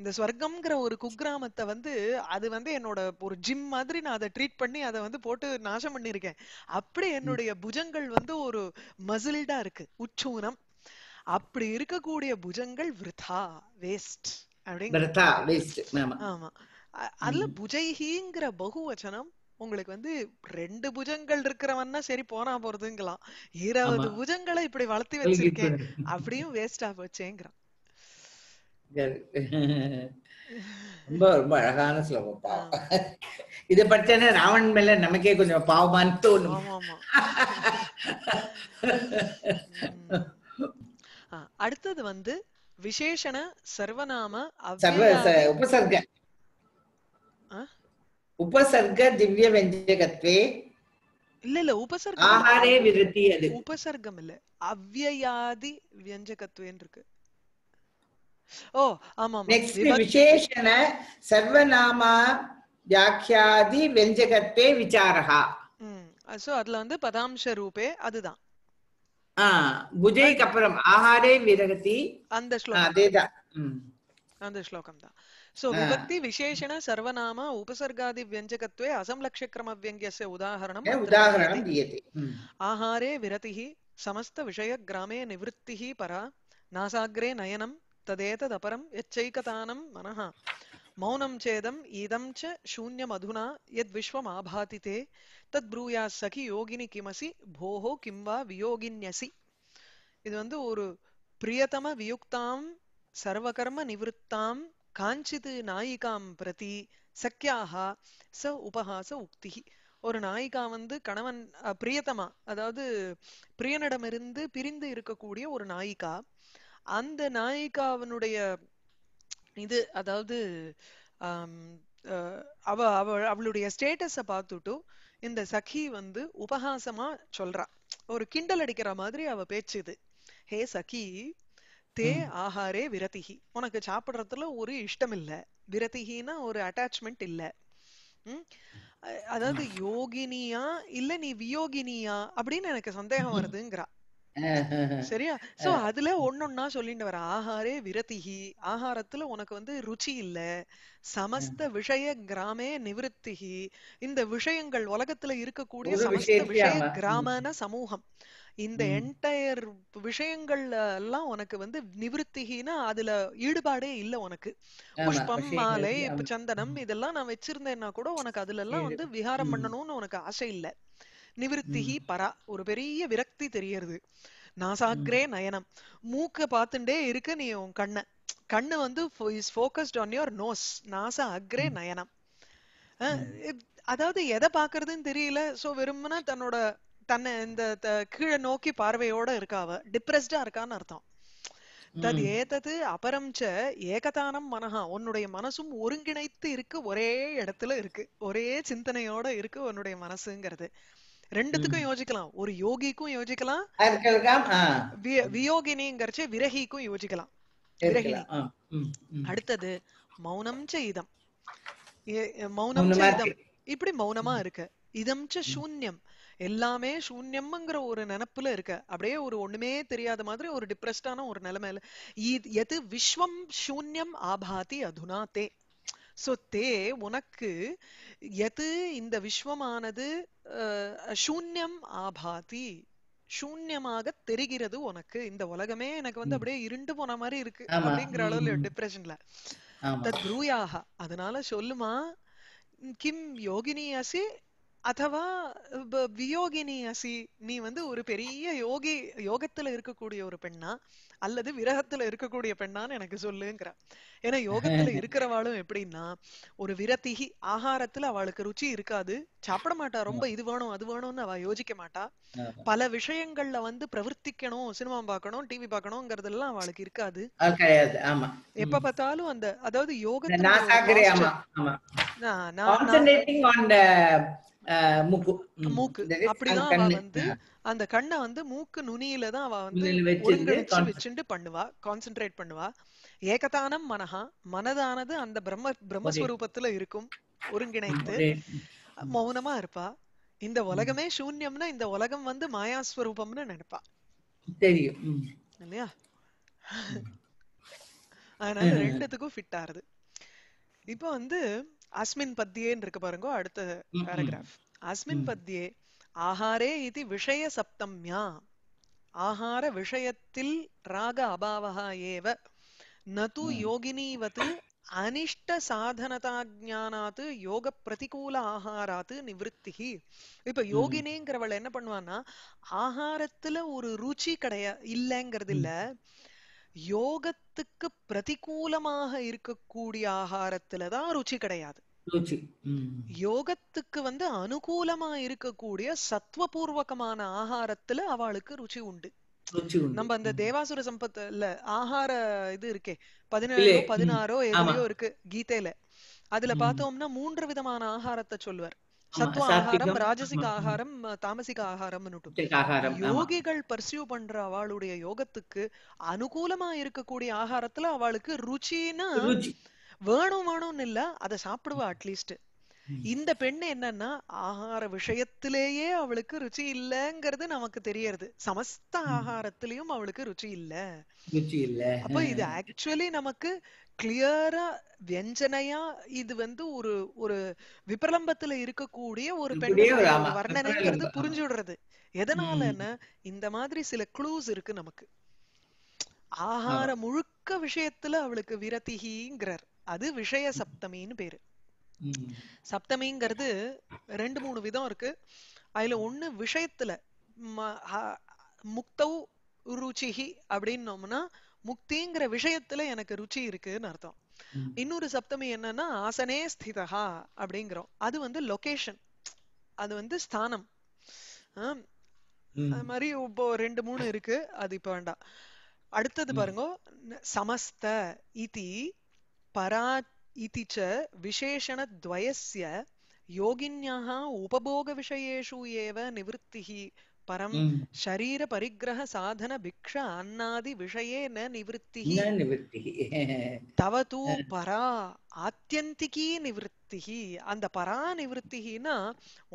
இந்த ஸ்வர்க்கம்ங்கிற ஒரு குக்கிராமத்தை வந்து அது வந்து என்னோட ஒரு ஜிம் மாதிரி நான் அதை ட்ரீட் பண்ணி அதை வந்து போட்டு நாசம் பண்ணிருக்கேன் அப்படி என்னுடைய புஜங்கள் வந்து ஒரு மசில்டா இருக்கு உச்சூனம் அப்படி இருக்கக்கூடிய புஜங்கள் விருதா வேஸ்ட் அதுல புஜைஹிங்கிற பகுவச்சனம் உங்களுக்கு வந்து ரெண்டு புஜங்கள் இருக்கிறவன்னா சரி போனா போறதுங்களாம் இருபது புஜங்களை இப்படி வளர்த்தி வச்சிருக்கேன் அப்படியும் வேஸ்டா வச்சேங்கிறான் ரொம்ப ரொம்ப அழகான சுலபம் பாவம் இத படிச்சேன்னா ராவன் மேல நமக்கே கொஞ்சம் பாவமான தோணும் அடுத்தது வந்து விசேஷண ಸರ್ವನಾಮ உபசர்க ಉಪಸರ್ಗ ದಿವ್ಯ ವ್ಯಂಜಕತ್ವೇ ಇಲ್ಲ ಇಲ್ಲ ಉಪಸರ್ಗ ಆಹಾರೇ ವಿರುದ್ಧಿ ಅದು உபசர்க்கம் இல்ல அவ்யயாதி வியஞ்சகத்துவேன்னு இருக்கு ஓ ஆமா நெக்ஸ்ட் விசேஷண சர்வநாம வியாக்கியாதி வியஞ்சகத்வே விசாரஹா சோ அதுல வந்து பதாம்ச ரூபே அதுதான் భుజైకి అపరం ఆహారే విరగతి అంద శ్లోకం అంద శ్లోకం సో విభక్తి విశేషణ సర్వనామ ఉపసర్గాది వ్యంజకత్వే అసంలక్ష్యక్రమ వ్యంగ్యస్య ఉదాహరణం ఉదాహరణం ఆహారే విరతి సమస్త విషయ గ్రామే నివృత్తి పరా నాసాగ్రే నయనం తదేతదపరం యచ్చైకతానం మనః మౌనం చేదం ఈదం చ శూన్యమధునా యద్విశ్వమాభాతితే தத் சகி யோகினி கிமசி போஹோ கிம் வியோகின்யசி இது வந்து ஒரு பிரியதம வியுக்தாம் சர்வகர்ம நிவத்தாம் காஞ்சிது நாயிகாம் பிரதி சக்கியாக ச உபஹாச உக்தி ஒரு நாயிகா வந்து கணவன் பிரியதமா அதாவது பிரியனிடமிருந்து பிரிந்து இருக்கக்கூடிய ஒரு நாயிகா அந்த நாயிகாவனுடைய இது அதாவது அவ அவ அவளுடைய ஸ்டேட்டஸை பார்த்துட்டு இந்த சகி வந்து உபகாசமா சொல்றா ஒரு கிண்டல் அடிக்கிற மாதிரி அவ பேச்சு இது ஹே சகி தே ஆஹாரே விரதிகி உனக்கு சாப்பிடுறதுல ஒரு இஷ்டம் இல்ல விரதிகின்னா ஒரு அட்டாச்மெண்ட் இல்ல அதாவது யோகினியா இல்ல நீ வியோகினியா அப்படின்னு எனக்கு சந்தேகம் வருதுங்கிறா சரியா சோ அதுல ஒன்னொன்னா சொல்லிட்டு வர ஆஹாரே விரதிகி ஆகாரத்துல உனக்கு வந்து ருச்சி இல்ல சமஸ்த விஷய கிராமே நிவிருத்திகி இந்த விஷயங்கள் உலகத்துல இருக்கக்கூடிய சமஸ்த விஷய கிராமன சமூகம் இந்த என்டையர் விஷயங்கள்ல எல்லாம் உனக்கு வந்து நிவிருத்திகினா அதுல ஈடுபாடே இல்ல உனக்கு புஷ்பம் மாலை சந்தனம் இதெல்லாம் நான் வச்சிருந்தேன்னா கூட உனக்கு அதுல எல்லாம் வந்து விகாரம் பண்ணணும்னு உனக்கு ஆசை இல்ல நிவிருத்திகி பரா ஒரு பெரிய விரக்தி தெரியறது நாசாக்ரே நயனம் மூக்க பார்த்துட்டே இருக்கு நீ உன் கண்ண கண்ணு வந்து is focused on your nose நாசா அக்ரே நயனம் அதாவது எதை பாக்குறதுன்னு தெரியல சோ வெறும்னா தன்னோட தன்னை இந்த கீழே நோக்கி பார்வையோட இருக்காவ டிப்ரெஸ்டா இருக்கான்னு அர்த்தம் தது ஏதது அபரம் ச ஏகதானம் மனஹா உன்னுடைய மனசும் ஒருங்கிணைத்து இருக்கு ஒரே இடத்துல இருக்கு ஒரே சிந்தனையோட இருக்கு உன்னுடைய மனசுங்கிறது ரெண்டுத்துக்கும் யோசிக்கலாம் ஒரு யோகிக்கும் யோசிக்கலாம் வியோகினிங்கிறச்சு விரகிக்கும் யோசிக்கலாம் அடுத்தது மௌனம் செய்தம் மௌனம் செய்தம் இப்படி மௌனமா இருக்கு இதம் சூன்யம் எல்லாமே சூன்யம்ங்கிற ஒரு நினப்புல இருக்க அப்படியே ஒரு ஒண்ணுமே தெரியாத மாதிரி ஒரு டிப்ரெஸ்டான ஒரு நிலைமையில எது விஸ்வம் சூன்யம் ஆபாதி அதுனா தே ஸோ தே உனக்கு எது இந்த விஸ்வமானது சூன்யம் ஆபாதி சூன்யமாக தெரிகிறது உனக்கு இந்த உலகமே எனக்கு வந்து அப்படியே இருண்டு போன மாதிரி இருக்கு அப்படிங்கிற அளவுல டிப்ரெஷன்ல தத் அதனால சொல்லுமா கிம் யோகினி அசி அதுவா வியோகினி அசி நீ வந்து ஒரு பெரிய யோகி யோகத்துல இருக்கக்கூடிய ஒரு பெண்ணா அல்லது விரகத்துல இருக்கக்கூடிய பெண்ணான்னு எனக்கு சொல்லுங்கிற ஏன்னா யோகத்துல இருக்கிறவாளும் எப்படின்னா ஒரு விரத்திகி ஆகாரத்துல அவளுக்கு ருச்சி இருக்காது சாப்பிட மாட்டா ரொம்ப இது வேணும் அது வேணும்னு அவ யோசிக்க மாட்டா பல விஷயங்கள்ல வந்து பிரவர்த்திக்கணும் சினிமா பாக்கணும் டிவி எல்லாம் அவளுக்கு இருக்காது எப்ப பார்த்தாலும் அந்த அதாவது யோகத்துல மூக்கு அப்படிதான் அவ வந்து அந்த கண்ணை வந்து மூக்கு நுனியில தான் அவ வந்து ஒருங்கிணைச்சு வச்சுட்டு பண்ணுவா கான்சென்ட்ரேட் பண்ணுவா ஏகதானம் மனஹா மனதானது அந்த பிரம்ம பிரம்மஸ்வரூபத்துல இருக்கும் ஒருங்கிணைத்து மௌனமா இருப்பா இந்த உலகமே சூன்யம்னா இந்த உலகம் வந்து மாயாஸ்வரூபம்னு நினைப்பா தெரியும் இல்லையா அதனால ரெண்டுத்துக்கும் ஃபிட் ஆறுது இப்போ வந்து அஸ்மின் பத்தியேன்னு இருக்கு பாருங்க அடுத்த பேராகிராஃப் அஸ்மின் பத்தியே ஆஹாரே இது விஷய சப்தம்யா ஆஹார விஷயத்தில் ராக அபாவா ஏவ நது யோகினீவத் அனிஷ்ட சாதனதா சாதனதாஜானாத்து யோக பிரதிகூல ஆகாராத்து நிவத்தி இப்ப யோகினேங்கிறவள் என்ன பண்ணுவான்னா ஆகாரத்துல ஒரு ருச்சி கிடையா இல்லைங்கிறது இல்ல யோகத்துக்கு பிரதிகூலமாக இருக்கக்கூடிய ஆகாரத்துல தான் ருச்சி கிடையாது யோகத்துக்கு வந்து அனுகூலமா இருக்கக்கூடிய சத்துவபூர்வகமான ஆகாரத்துல அவளுக்கு ருச்சி உண்டு நம்ம அந்த தேவாசுர சம்பத்துல ஆகார இது இருக்கே பதினேழோ பதினாறோ எதுலயோ இருக்கு கீதையில அதுல பார்த்தோம்னா மூன்று விதமான ஆகாரத்தை சொல்லுவார் சத்வ ஆகாரம் ராஜசிக ஆகாரம் தாமசிக ஆகாரம் யோகிகள் பர்சியூ பண்ற அவளுடைய யோகத்துக்கு அனுகூலமா இருக்கக்கூடிய ஆகாரத்துல அவளுக்கு ருச்சின்னா வேணும் வேணும்னு இல்ல அதை சாப்பிடுவா அட்லீஸ்ட் இந்த பெண் என்னன்னா ஆகார விஷயத்திலேயே அவளுக்கு ருச்சி இல்லங்கிறது நமக்கு தெரியறது சமஸ்த ஆகாரத்திலயும் அவளுக்கு ருச்சி இல்ல அப்ப இது ஆக்சுவலி நமக்கு கிளியரா வெஞ்சனையா இது வந்து ஒரு ஒரு விப்ரலம்பத்துல இருக்கக்கூடிய ஒரு பெண்ணுடைய வர்ணனைங்கிறது புரிஞ்சுடுறது எதனாலன்னா இந்த மாதிரி சில க்ளூஸ் இருக்கு நமக்கு ஆகார முழுக்க விஷயத்துல அவளுக்கு விரதிகிங்கிறார் அது விஷய சப்தமின்னு பேரு சப்தமிங்கிறது ரெண்டு மூணு விதம் இருக்கு அதுல ஒண்ணு விஷயத்துல முக்தௌ ருச்சிகி அப்படின்னோம்னா முக்திங்கிற விஷயத்துல எனக்கு ருச்சி இருக்குன்னு அர்த்தம் இன்னொரு சப்தமி என்னன்னா ஆசனே ஸ்திதா அப்படிங்கிறோம் அது வந்து லொகேஷன் அது வந்து ஸ்தானம் அது மாதிரி இப்போ ரெண்டு மூணு இருக்கு அது இப்ப வேண்டாம் அடுத்தது பாருங்க சமஸ்த இதி பரா இதி விசேஷண துவயஸ்ய யோகின்யாக உபபோக விஷயேஷு ஏவ நிவத்திஹி परं शरीरपरिग्रहसाधन भिक्षा अन्नादि विषये न निवृत्तिः तव तु परा आत्यन्तिकी निवृत्ति நிவத்திகி அந்த பரா நிவர்த்திகின்னா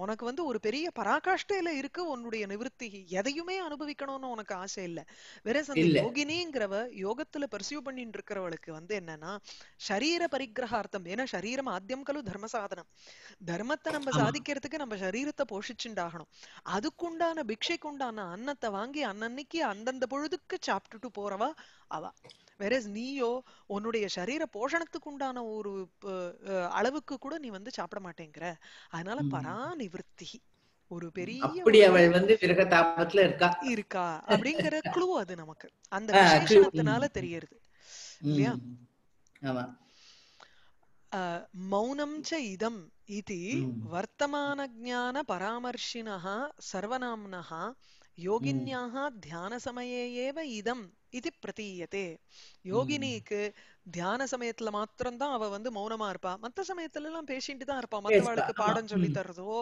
உனக்கு வந்து ஒரு பெரிய பராகாஷ்டையில இருக்கு உன்னுடைய நிவர்த்திகி எதையுமே அனுபவிக்கணும்னு உனக்கு ஆசை இல்ல வேற அந்த யோகினிங்கிறவ யோகத்துல பர்சியூ பண்ணிட்டு இருக்கிறவளுக்கு வந்து என்னன்னா சரீர பரிகிரகார்த்தம் ஏன்னா சரீரம் ஆத்தியம் கலு தர்ம சாதனம் தர்மத்தை நம்ம சாதிக்கிறதுக்கு நம்ம சரீரத்தை போஷிச்சுண்டாகணும் அதுக்குண்டான பிக்ஷைக்குண்டான அன்னத்தை வாங்கி அன்னன்னைக்கு அந்தந்த பொழுதுக்கு சாப்பிட்டுட்டு போறவா அவ வேறஸ் நீயோ உன்னுடைய சரீர போஷணத்துக்கு உண்டான ஒரு அளவுக்கு கூட நீ வந்து சாப்பிட மாட்டேங்கிற அதனால பரா நிவர்த்தி ஒரு பெரிய அவள் வந்து இருக்கா இருக்கா அப்படிங்கிற குழு அது நமக்கு அந்த விசேஷத்தினால தெரியறது இல்லையா மௌனம் ச இதம் இது வர்த்தமான ஜான பராமர்ஷினா சர்வநாம்னா योगिन्याः தியான ஏவ இதம் இது பிரதீயத்தே யோகினிக்கு தியான சமயத்துல மாத்திரம்தான் அவ வந்து மௌனமா இருப்பா மத்த சமயத்துல எல்லாம் பேசிட்டு தான் இருப்பா மற்றவாளுக்கு பாடம் சொல்லி தர்றதோ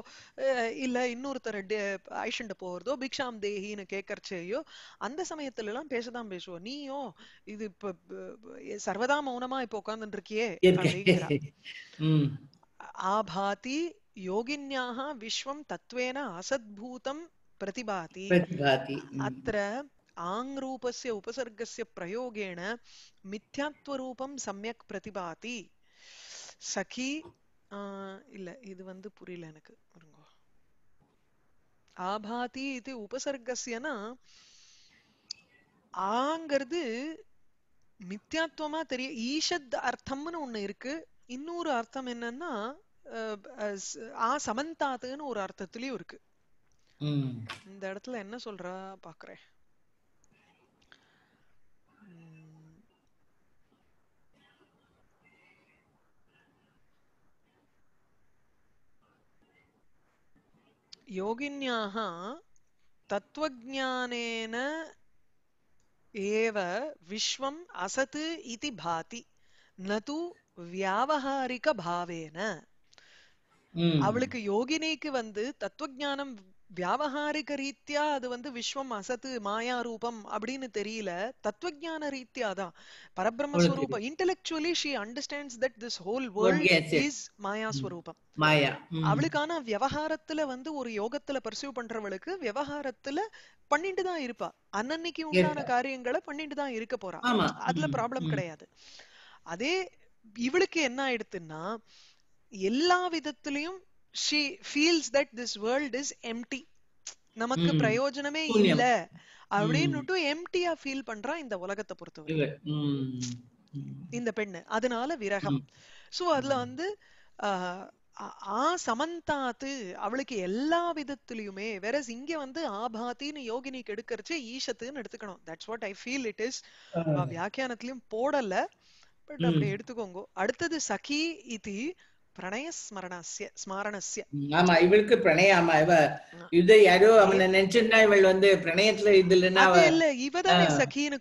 இல்ல இன்னொருத்தர் ஐஷண்ட போறதோ பிக்ஷாம் தேஹின்னு கேக்கறச்சேயோ அந்த சமயத்துல எல்லாம் பேசதான் பேசுவோம் நீயோ இது இப்ப சர்வதா மௌனமா இப்ப உட்கார்ந்துட்டு இருக்கியே ஆபாதி யோகின்யாக விஸ்வம் தத்வேன அசத்பூதம் प्रतिभाति अत्र आङ्रूपस्य उपसर्गस्य प्रयोगेण மித்யாத்வரூபம் சமயக் பிரதிபாதி சகி இல்ல இது வந்து புரியல எனக்கு ஆபாதி இது உபசர்க்கசியனா ஆங்கிறது மித்யாத்வமா தெரிய ஈஷத் அர்த்தம்னு ஒண்ணு இருக்கு இன்னொரு அர்த்தம் என்னன்னா ஆ சமந்தாத்துன்னு ஒரு அர்த்தத்திலயும் இருக்கு இந்த இடத்துல என்ன சொல்றா பாக்குறேன் योगिन्याः तत्त्वज्ञानेन एव விஸ்வம் असत् इति भाति न तु வியாவகாரிக பாவேன அவளுக்கு யோகினிக்கு வந்து தத்துவ ஞானம் வியாபகாரிக ரீத்தியா அது வந்து விஸ்வம் அசத்து மாயா ரூபம் அப்படின்னு தெரியல தத்துவஜான ரீத்தியா தான் பரபிரம்ம ஸ்வரூபம் intellectually understands that this whole world is maya ஸ்வரூபம் அவளுக்கான விவகாரத்துல வந்து ஒரு யோகத்துல பர்சியூ பண்றவளுக்கு விவகாரத்துல பண்ணிட்டு தான் இருப்பா அன்னன்னைக்கு உண்டான காரியங்களை பண்ணிட்டு தான் இருக்க போறா அதுல ப்ராப்ளம் கிடையாது அதே இவளுக்கு என்ன ஆயிடுத்துன்னா எல்லா விதத்திலையும் she feels that this world is empty நமக்கு பிரயோஜனமே இல்ல அப்படின்னுட்டு எம்டியா ஃபீல் பண்றா இந்த உலகத்தை பொறுத்தவரை இந்த பெண்ணு அதனால விரகம் சோ அதுல வந்து ஆ சமந்தாத்து அவளுக்கு எல்லா விதத்திலயுமே வேற இங்க வந்து ஆபாத்தின்னு யோகினி கெடுக்கறச்சு ஈஷத்துன்னு எடுத்துக்கணும் that's what I feel it is வியாக்கியானத்திலயும் போடல பட் அப்படி எடுத்துக்கோங்க அடுத்தது சகி இதி பிரணய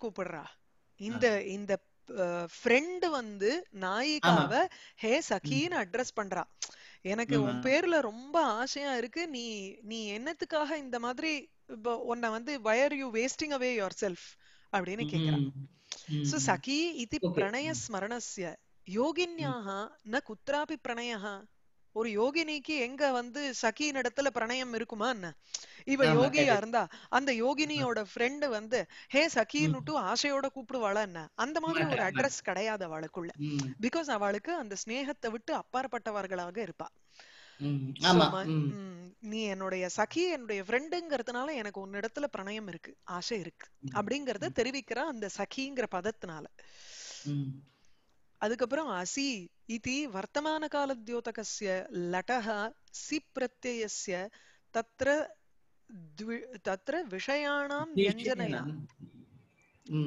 கூப்பிடுறா இந்த இந்த வந்து ஹே அட்ரஸ் பண்றா எனக்கு உன் பேர்ல ரொம்ப ஆசையா இருக்கு நீ நீ என்னத்துக்காக இந்த மாதிரி உன்னை வந்து why are you wasting away yourself அப்படின்னு கேக்குறான் சோ சகி இது பிரணய ஸ்மரணஸ்ய யோகின்யாக ந குத்ராபி பிரணய ஒரு யோகினிக்கு எங்க வந்து சகி இடத்துல பிரணயம் இருக்குமா என்ன இவ யோகியா இருந்தா அந்த யோகினியோட ஃப்ரெண்டு வந்து ஹே சகின்னுட்டு ஆசையோட கூப்பிடுவாளா என்ன அந்த மாதிரி ஒரு அட்ரஸ் கிடையாது அவளுக்குள்ள பிகாஸ் அவளுக்கு அந்த ஸ்னேகத்தை விட்டு அப்பாற்பட்டவர்களாக இருப்பா நீ என்னுடைய சகி என்னுடைய ஃப்ரெண்டுங்கிறதுனால எனக்கு உன்னிடத்துல பிரணயம் இருக்கு ஆசை இருக்கு அப்படிங்கறத தெரிவிக்கிற அந்த சகிங்கிற பதத்தினால அதுக்கப்புறம் அசி இது வர்த்தமான காலத்யோதகசிய லட்டக சி பிரத்யயசிய தத்ர தத்ர விஷயானாம் வியஞ்சனையா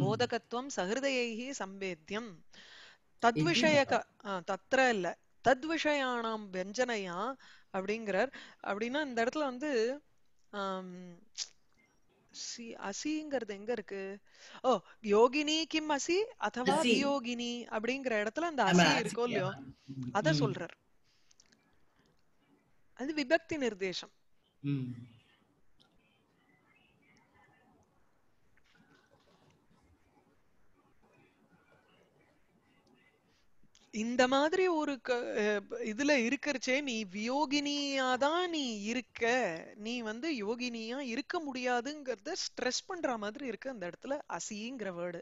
போதகத்துவம் சகிருதையை சம்பேத்தியம் தத்விஷயக தத்ர இல்ல தத்விஷயானாம் வியஞ்சனையா அப்படிங்கிறார் அப்படின்னா இந்த இடத்துல வந்து ஆஹ் சி அசிங்கிறது எங்க இருக்கு ஓ யோகினி கிம் அசி அथवा வியோகினி அப்படிங்கிற இடத்துல அந்த அசி இருக்கோ இல்லையோ அத சொல்றார் அது விபக்தி நிர்தேசம் இந்த மாதிரி ஒரு இதுல இருக்கிறச்சே நீ வியோகினியா தான் நீ இருக்க நீ வந்து யோகினியா இருக்க முடியாதுங்கிறத ஸ்ட்ரெஸ் பண்ற மாதிரி இருக்கு அந்த இடத்துல அசிங்கிற வேர்டு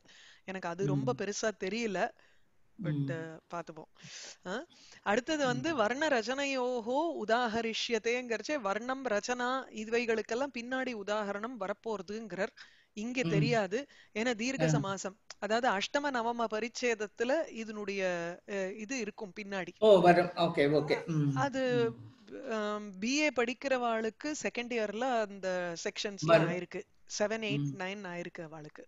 எனக்கு அது ரொம்ப பெருசா தெரியல பட் பார்த்துப்போம் அடுத்தது வந்து வர்ண ரச்சனையோகோ உதாகரிஷ்யத்தேங்கிறச்சே வர்ணம் ரச்சனா இவைகளுக்கெல்லாம் பின்னாடி உதாகரணம் வரப்போறதுங்கிறார் இங்க தெரியாது ஏன்னா தீர்க்க சமாசம் அதாவது அஷ்டம நவம பரிச்சேதத்துல இதனுடைய இது இருக்கும் பின்னாடி அது பிஏ படிக்கிறவாளுக்கு செகண்ட் இயர்ல அந்த செக்ஷன்ஸ்ல ஆயிருக்கு செவன் எயிட் நைன் ஆயிருக்கு அவளுக்கு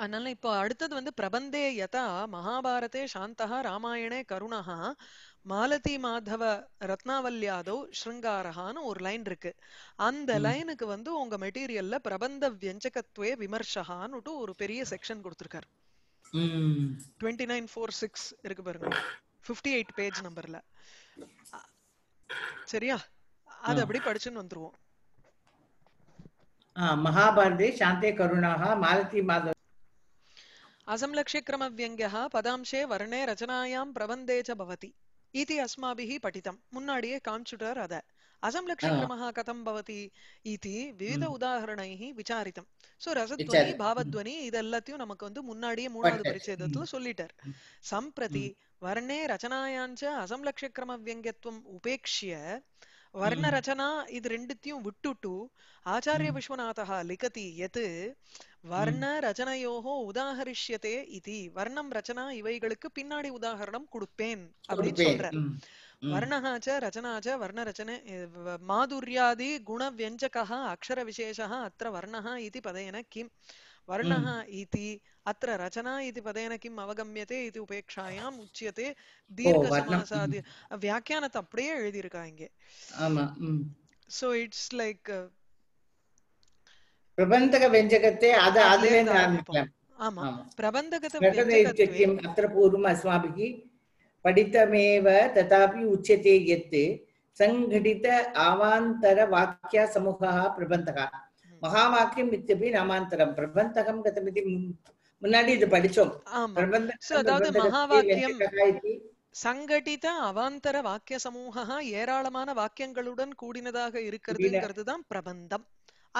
அதனால இப்போ அடுத்தது வந்து பிரபந்தே யதா மகாபாரதே சாந்தா ராமாயணே கருணா மாலதி மாதவ ரத்னாவல்யாதோ ஸ்ருங்காரஹான்னு ஒரு லைன் இருக்கு அந்த லைனுக்கு வந்து உங்க மெட்டீரியல்ல பிரபந்த வியஞ்சகத்துவே விமர்சகான்னு ஒரு பெரிய செக்ஷன் கொடுத்துருக்காரு டுவெண்ட்டி நைன் சிக்ஸ் இருக்கு பாருங்க ஃபிஃப்டி எயிட் பேஜ் நம்பர்ல சரியா அது அப்படி படிச்சுன்னு வந்துருவோம் மகாபாரதே சாந்தே கருணாக மாலதி மாதவ அசம்லக்ஷ்யக்ரமவ்யங்கः பதாம்சே வர்ணே ரச்சனாயாம் பிரபந்தே ச பவதி இதி அஸ்மாபிஹி படித்தம் முன்னாடியே காம்ச்சுட்டர் அத அசம்லக்ஷ்யக்ரமः கதம் பவதி இதி விவித உதாகரணைஹி விசாரித்தம் சோ ரசத்வனி பாவத்வனி இது எல்லாத்தையும் நமக்கு வந்து முன்னாடியே மூணாவது பரிச்சேதத்துல சொல்லிட்டார் சம்பிரதி வர்ணே ரச்சனாயாஞ்ச அசம்லக்ஷ்யக்ரம வியங்கத்வம் உபேக்ஷிய இது ரெண்டுத்தையும் விட்டுட்டு ஆச்சாரிய விஸ்வநாதா லிகதி எது வர்ண ரச்சனையோகோ उदाहरिष्यते இது வர்ணம் ரச்சனா இவைகளுக்கு பின்னாடி உதாகரணம் கொடுப்பேன் அப்படின்னு சொல்ற வர்ணஹாச்ச ரச்சனாச்ச வர்ண வர்ணரச்சன மாதுர்யாதி குண வியஞ்சகः அக்ஷர விசேஷः அத்த வர்ணः இது பதையன கிம் वर्णः इति अत्र रचना इति पदेन किम् அவகமியதே இது உபேக்ஷாயாம் உச்சியதே தீர்க்க சமாசாதி வியாக்கியானத்தை அப்படியே எழுதியிருக்காங்க ஆமா சோ இட்ஸ் லைக் பிரபந்தக व्यञ्जकते अद अदवे ஆமா பிரபந்தகத व्यञ्जकत्वे अत्र पूर्वम् अस्माभिः पठितमेव तथापि उच्यते यत् सङ्घटित आवान्तरवाक्यसमूहः प्रबन्धः மகாவாக்கியம் மித்தபி நாமாந்தரம் பிரபந்தகம் கதமிதி முன்னாடி இது படிச்சோம் சங்கடித அவாந்தர வாக்கிய சமூகா ஏராளமான வாக்கியங்களுடன் கூடினதாக இருக்கிறது தான் பிரபந்தம்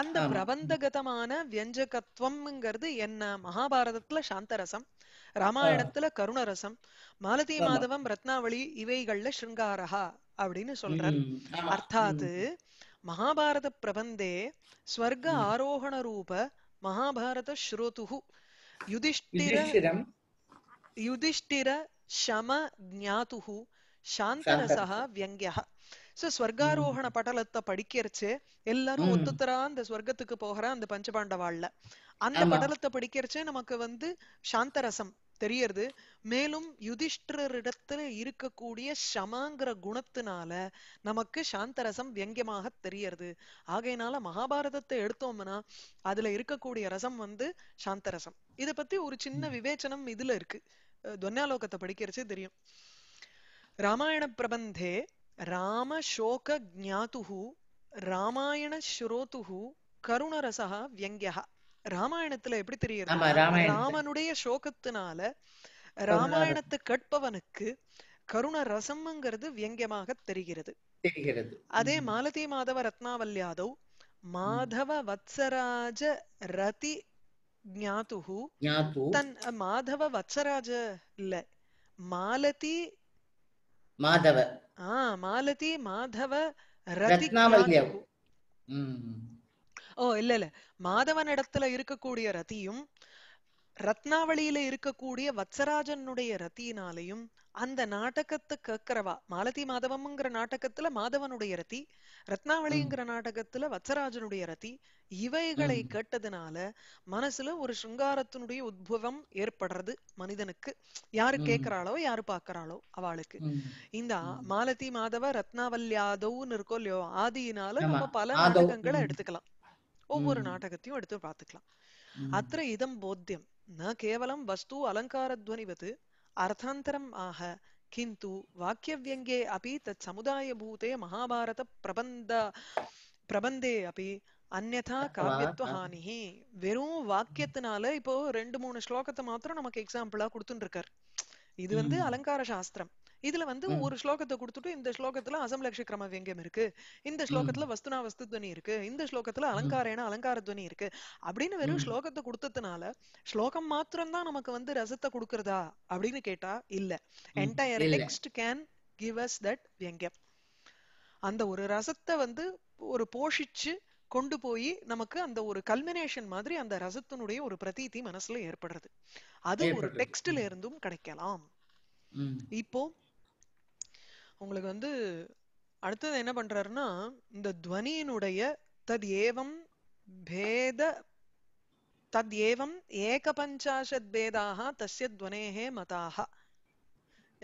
அந்த பிரபந்தகதமான வியஞ்சகத்துவம்ங்கிறது என்ன மகாபாரதத்துல சாந்தரசம் ராமாயணத்துல கருணரசம் மாலதி மாதவம் ரத்னாவளி இவைகள்ல ஸ்ருங்காரஹா அப்படின்னு சொல்றாரு அர்த்தாத்து महाभारतप्रबन्धे ரூப மகாபாரத महाभारतश्रोतुः युधिष्ठिर யுதிஷ்டிர சம ज्ञातुः சாந்தரசா வியங்கியா சோ ஸ்வர்காரோகண படலத்தை படிக்கிறச்சு எல்லாரும் ஒத்துத்தரா அந்த ஸ்வர்க்கத்துக்கு போகிற அந்த பஞ்சபாண்டவாள்ல அந்த படலத்தை படிக்கிறச்சு நமக்கு வந்து சாந்தரசம் தெரியறது மேலும் யுதிஷ்டரிடத்துல இருக்கக்கூடிய சமாங்கிற குணத்தினால நமக்கு சாந்தரசம் வியங்கியமாக தெரியறது ஆகையினால மகாபாரதத்தை எடுத்தோம்னா அதுல இருக்கக்கூடிய ரசம் வந்து சாந்தரசம் இதை பத்தி ஒரு சின்ன விவேச்சனம் இதுல இருக்கு துவன்யாலோகத்தை படிக்கிறச்சு தெரியும் ராமாயண பிரபந்தே ராம சோக ஜாத்துஹு ராமாயண ஸ்ரோத்துஹு கருணரசா வியங்கியா ராமாயணத்துல எப்படி தெரியுது ராமனுடைய சோகத்தினால ராமாயணத்தை கற்பவனுக்கு கருண ரசம்ங்கிறது வியங்கியமாக தெரிகிறது அதே மாலதி மாதவ ரத்னாவல் யாதவ் மாதவ வத்சராஜ ரதி ஞாத்துஹு தன் மாதவ வத்சராஜ இல்ல மாலதி மாதவ ஆ மாலதி மாதவ ரதி ஓ இல்ல இல்ல மாதவனிடத்துல இருக்கக்கூடிய ரத்தியும் ரத்னாவளியில இருக்கக்கூடிய வத்சராஜனுடைய ரத்தினாலையும் அந்த நாடகத்தை கேக்குறவா மாலதி மாதவம்ங்கிற நாடகத்துல மாதவனுடைய ரத்தி ரத்னாவளிங்கிற நாடகத்துல வத்சராஜனுடைய ரத்தி இவைகளை கேட்டதுனால மனசுல ஒரு சுங்காரத்தினுடைய உத்பவம் ஏற்படுறது மனிதனுக்கு யாரு கேக்குறாளோ யாரு பாக்குறாளோ அவளுக்கு இந்த மாலதி மாதவ ரத்னாவல்யாதவுன்னு இருக்கோ இல்லையோ ஆதியினால நம்ம பல நாடகங்களை எடுத்துக்கலாம் ஒவ்வொரு நாடகத்தையும் எடுத்து பார்த்துக்கலாம் அத்த இதம் போத்தியம் ந கேவலம் வஸ்து அலங்காரத்வனிவது அர்த்தாந்தரம் ஆக கிந்து வாக்கியவியங்கே அப்படி தத் சமுதாய பூதே மகாபாரத பிரபந்த பிரபந்தே அப்படி அந்நா காவியத்துவஹானி வெறும் வாக்கியத்தினால இப்போ ரெண்டு மூணு ஸ்லோகத்தை மாத்திரம் நமக்கு எக்ஸாம்பிளா கொடுத்துட்டு இருக்காரு இது வந்து அலங்கார சாஸ்திரம் இதுல வந்து ஒரு ஸ்லோகத்தை கொடுத்துட்டு இந்த ஸ்லோகத்துல அசம்லக்ஷ கிரம வியங்கம் இருக்கு இந்த ஸ்லோகத்துல வஸ்துனா வஸ்து துவனி இருக்கு இந்த ஸ்லோகத்துல அலங்காரேனா அலங்கார துவனி இருக்கு அப்படின்னு வெறும் ஸ்லோகத்தை கொடுத்ததுனால ஸ்லோகம் மாத்திரம்தான் நமக்கு வந்து ரசத்தை கொடுக்கறதா அப்படின்னு கேட்டா இல்ல entire text can give us that வியங்கம் அந்த ஒரு ரசத்தை வந்து ஒரு போஷிச்சு கொண்டு போய் நமக்கு அந்த ஒரு கல்மினேஷன் மாதிரி அந்த ரசத்தினுடைய ஒரு பிரதீதி மனசுல ஏற்படுறது அது ஒரு டெக்ஸ்ட்ல இருந்தும் கிடைக்கலாம் இப்போ உங்களுக்கு வந்து அடுத்தது என்ன பண்றாருன்னா இந்த துவனியினுடைய தத் ஏவம் பேத தத் ஏவம் ஏக ஏகபஞ்சாஷத் பேதாக தஸ்ய துவனேகே மதாக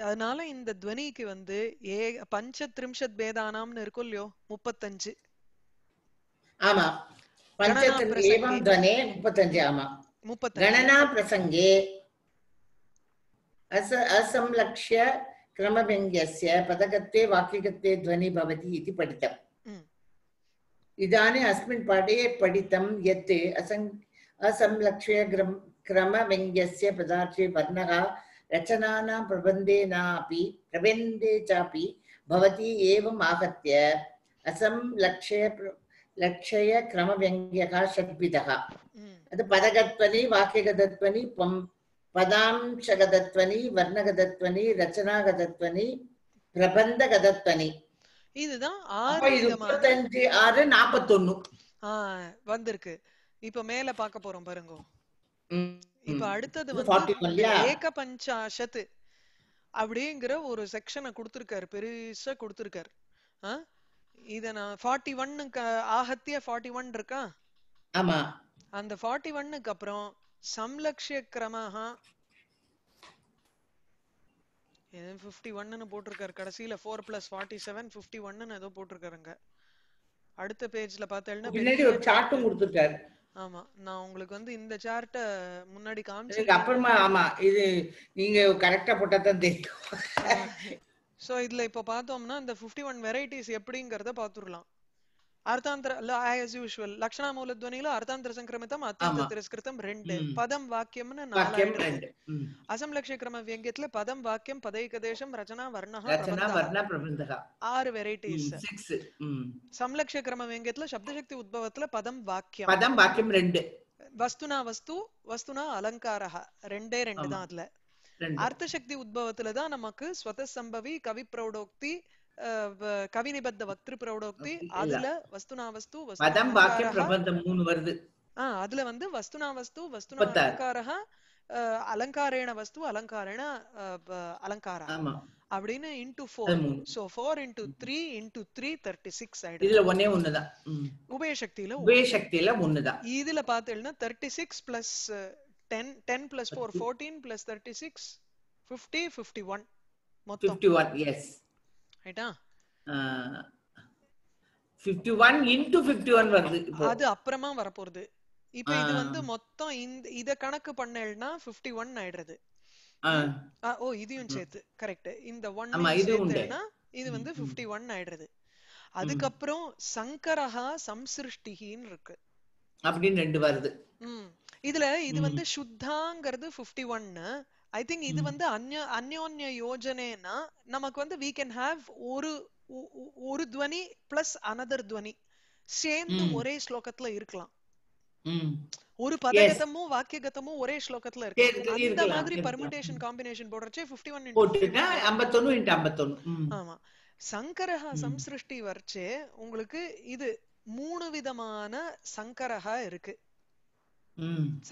அதனால இந்த துவனிக்கு வந்து ஏ பஞ்ச திரிம்சத் பேதானாம்னு இருக்கும் இல்லையோ முப்பத்தஞ்சு ஆமா முப்பத்தஞ்சு ஆமா முப்பத்தஞ்சு பிரசங்கே அசம்லக்ஷ क्रमव्यङ्ग्यस्य पदकत्वे वाक्यकत्वे ध्वनिः भवति इति पठितम् इदानीम् अस्मिन् पाठे पठितं यत् असंलक्ष्य क्रम क्रमव्यङ्ग्यस्य पदार्थे वर्णः रचनानां प्रबन्धेनापि प्रबन्धे चापि भवति एवम् आहत्य असंलक्ष्य लक्ष्य क्रमव्यङ्ग्यः षड्विधः तत् पदगत्वनि பதாம்சகதத்வனி வர்ணகதத்வனி ரச்சனாகதத்வனி பிரபந்த கதத்வனி இதுதான் ஆறு இருபத்தஞ்சு ஆறு நாப்பத்தொன்னு வந்திருக்கு இப்ப மேல பாக்க போறோம் பாருங்க இப்ப அடுத்தது வந்து ஏக பஞ்சாஷத்து அப்படிங்கிற ஒரு செக்ஷனை கொடுத்திருக்காரு பெருசா கொடுத்திருக்காரு இத நான் ஃபார்ட்டி ஒன்னுக்கு ஆகத்திய ஃபார்ட்டி ஒன் இருக்கா ஆமா அந்த ஃபார்ட்டி ஒன்னுக்கு அப்புறம் சம்லக்ஷியக்கிரமஹ ஃபிஃப்டி ஒன்னு போட்டிருக்காரு கடைசியில four plus forty seven fifty ஒன்னு ஏதோ போட்டிருக்காருங்க அடுத்த பேஜ்ல பார்த்தேன்னா ஆமா நான் உங்களுக்கு வந்து இந்த சார்ட்ட முன்னாடி காமிச்சேன் அப்புறமா ஆமா இது நீங்க கரெக்டா போட்டா தெரியும் சோ இதுல இப்ப பார்த்தோம்னா இந்த 51 வெரைட்டிஸ் எப்படிங்கறத பாத்துறலாம் அர்த்தாந்திர லக்ஷணா மூல துவனியில அர்த்தாந்திர சங்கிரமித்தம் அத்தாந்த திருஸ்கிருதம் ரெண்டு பதம் வாக்கியம்னு நாலாயிரம் அசம் லட்சிய கிரம வியங்கியத்துல பதம் வாக்கியம் கதேசம் ரச்சனா வர்ணா ஆறு வெரைட்டி சம்லக்ஷிய கிரம வியங்கியத்துல சப்தசக்தி உத்பவத்துல பதம் வாக்கியம் பதம் வாக்கியம் ரெண்டு வஸ்துனா வஸ்து வஸ்துனா அலங்காரா ரெண்டே ரெண்டு தான் அதுல அர்த்தசக்தி உத்பவத்துல தான் நமக்கு ஸ்வத சம்பவி கவி பிரௌடோக்தி கவிநிபத்த வக்திரு பிரௌடோக்தி அதுல வஸ்துனா வஸ்து பதம் வாக்கிய பிரபந்தம் மூணு வருது அதுல வந்து வஸ்துனா வஸ்து வஸ்துனா அலங்காரஹ அலங்காரேண வஸ்து அலங்காரேண அலங்கார அப்படின்னு into four so four into three into three thirty six ஆயிடுது இதுல ஒன்னே ஒண்ணுதான் உபயசக்தியில உபயசக்தியில ஒண்ணுதான் இதுல பாத்தீங்கன்னா thirty six plus ten ten plus four fourteen plus thirty six fifty fifty one மொத்தம் ஃபிஃப்டி ஒன் எஸ் ரைட்டா fifty one into fifty one வருது அது அப்புறமா வரப்போகுது இப்ப இது வந்து மொத்தம் இந்த இத கணக்கு பண்ணல்னா ஃபிஃப்டி ஒன் ஆயிடுறது ஓ இதையும் சேர்த்து கரெக்ட் இந்த ஒன் சேர்த்துனா இது வந்து ஃபிஃப்டி ஒன் ஆயிடுறது அதுக்கப்புறம் சங்கரஹா சம்சிருஷ்டிகின்னு இருக்கு அப்படின்னு ரெண்டு வருது இதுல இது வந்து சுத்தாங்கிறது ஃபிஃப்டி ஒன்னு ஐ திங்க் இது வந்து அந்ய அந்யோன்ய யோஜனைனா நமக்கு வந்து வீ கேன் ஹாவ் ஒரு ஒரு துவனி பிளஸ் அனதர் துவனி சேர்ந்து ஒரே ஸ்லோகத்துல இருக்கலாம் ஒரு பதகதமும் வாக்கியகதமும் ஒரே ஸ்லோகத்துல இருக்கு அந்த மாதிரி பர்முடேஷன் காம்பினேஷன் போடுறச்சே 51 ஆமா சங்கரஹா சம்சிருஷ்டி வர்ச்சே உங்களுக்கு இது மூணு விதமான சங்கரஹா இருக்கு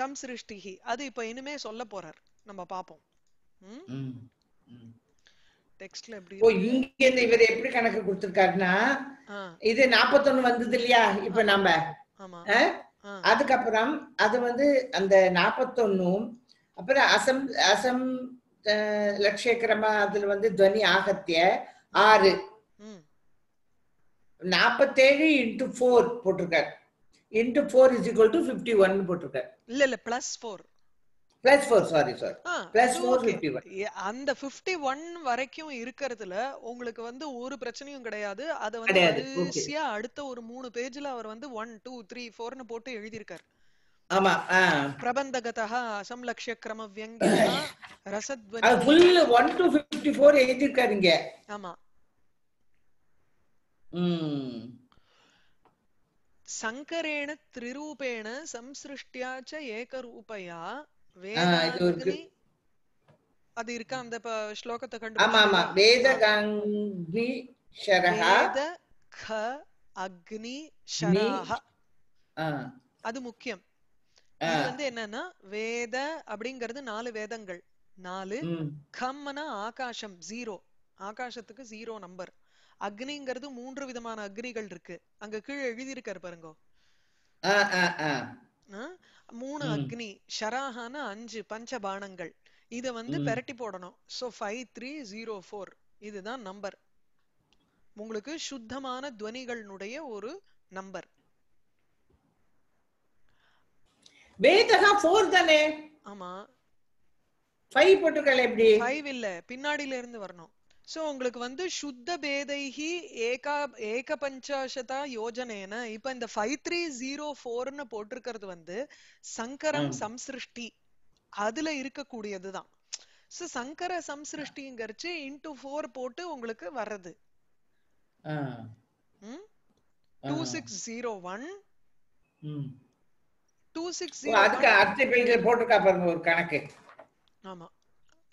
சம்சிருஷ்டிஹி அது இப்ப இனிமே சொல்ல போறார் நம்ம பாப்போம் டெக்ஸ்ட்ல எப்படி ஓ இங்க இருந்து இவர் எப்படி கணக்கு கொடுத்திருக்காருன்னா இது நாப்பத்தொன்னு வந்தது இல்லையா இப்ப நம்ம அதுக்கப்புறம் அது வந்து அந்த 41 அப்புறம் அசம் அசம் லட்சியக்கிரமா அதுல வந்து துவனி ஆகத்திய ஆறு நாற்பத்தேழு இன்ட்டு போர் போட்டிருக்காரு into four is equal to fifty one போட்டிருக்காரு இல்ல இல்ல plus four plus four sorry sorry plus four fifty one அந்த ஃபிஃப்டி ஒன் வரைக்கும் இருக்கிறதுல உங்களுக்கு வந்து ஒரு பிரச்சனையும் கிடையாது அதை வந்து கடைசியா அடுத்த ஒரு மூணு பேஜ்ல அவர் வந்து ஒன் டூ த்ரீ ஃபோர்னு போட்டு எழுதியிருக்காரு ஆமா பிரபந்தகதா அசம்லக்ஷ கிரம வியங்கியா ரசத்வஜ ஃபுல் 1 டு 54 எழுதி இருக்காருங்க ஆமா சங்கரேண திரிரூபேண சம்சிருஷ்டியா ச ஏகரூபயா அது இருக்கா அந்த ஸ்லோகத்தை கண்டு ஆமா ஆமா வேத கங்கி ஷரஹ வேத க அக்னி ஷரஹ அது முக்கியம் இது வந்து என்னன்னா வேத அப்படிங்கிறது நாலு வேதங்கள் நாலு கம்மனா ஆகாசம் ஜீரோ ஆகாசத்துக்கு ஜீரோ நம்பர் அக்னிங்கிறது மூன்று விதமான அக்னிகள் இருக்கு அங்க கீழே எழுதி இருக்காரு பாருங்க மூணு அக்னி ஷராஹான அஞ்சு பஞ்ச பானங்கள் இத வந்து பெரட்டி போடணும் so five three zero four இதுதான் நம்பர் உங்களுக்கு சுத்தமான துவனிகளுடைய ஒரு நம்பர் வேதகா ஃபோர் தானே ஆமா ஃபைவ் போட்டுக்கல எப்படி ஃபைவ் இல்ல பின்னாடியில இருந்து வரணும் சோ உங்களுக்கு வந்து சுத்த பேதைகி ஏகா ஏக பஞ்சாசதா யோஜனேன இப்ப இந்த ஃபைவ் த்ரீ ஜீரோ ஃபோர்னு போட்டிருக்கிறது வந்து சங்கரம் சம்சிருஷ்டி அதுல இருக்கக்கூடியதுதான் சோ சங்கர சம்சிருஷ்டிங்கிறச்சு இன்டு ஃபோர் போட்டு உங்களுக்கு வர்றது two six zero one two six அதுக்கு போட்டிருக்கா பாருங்க ஒரு கணக்கு ஆமா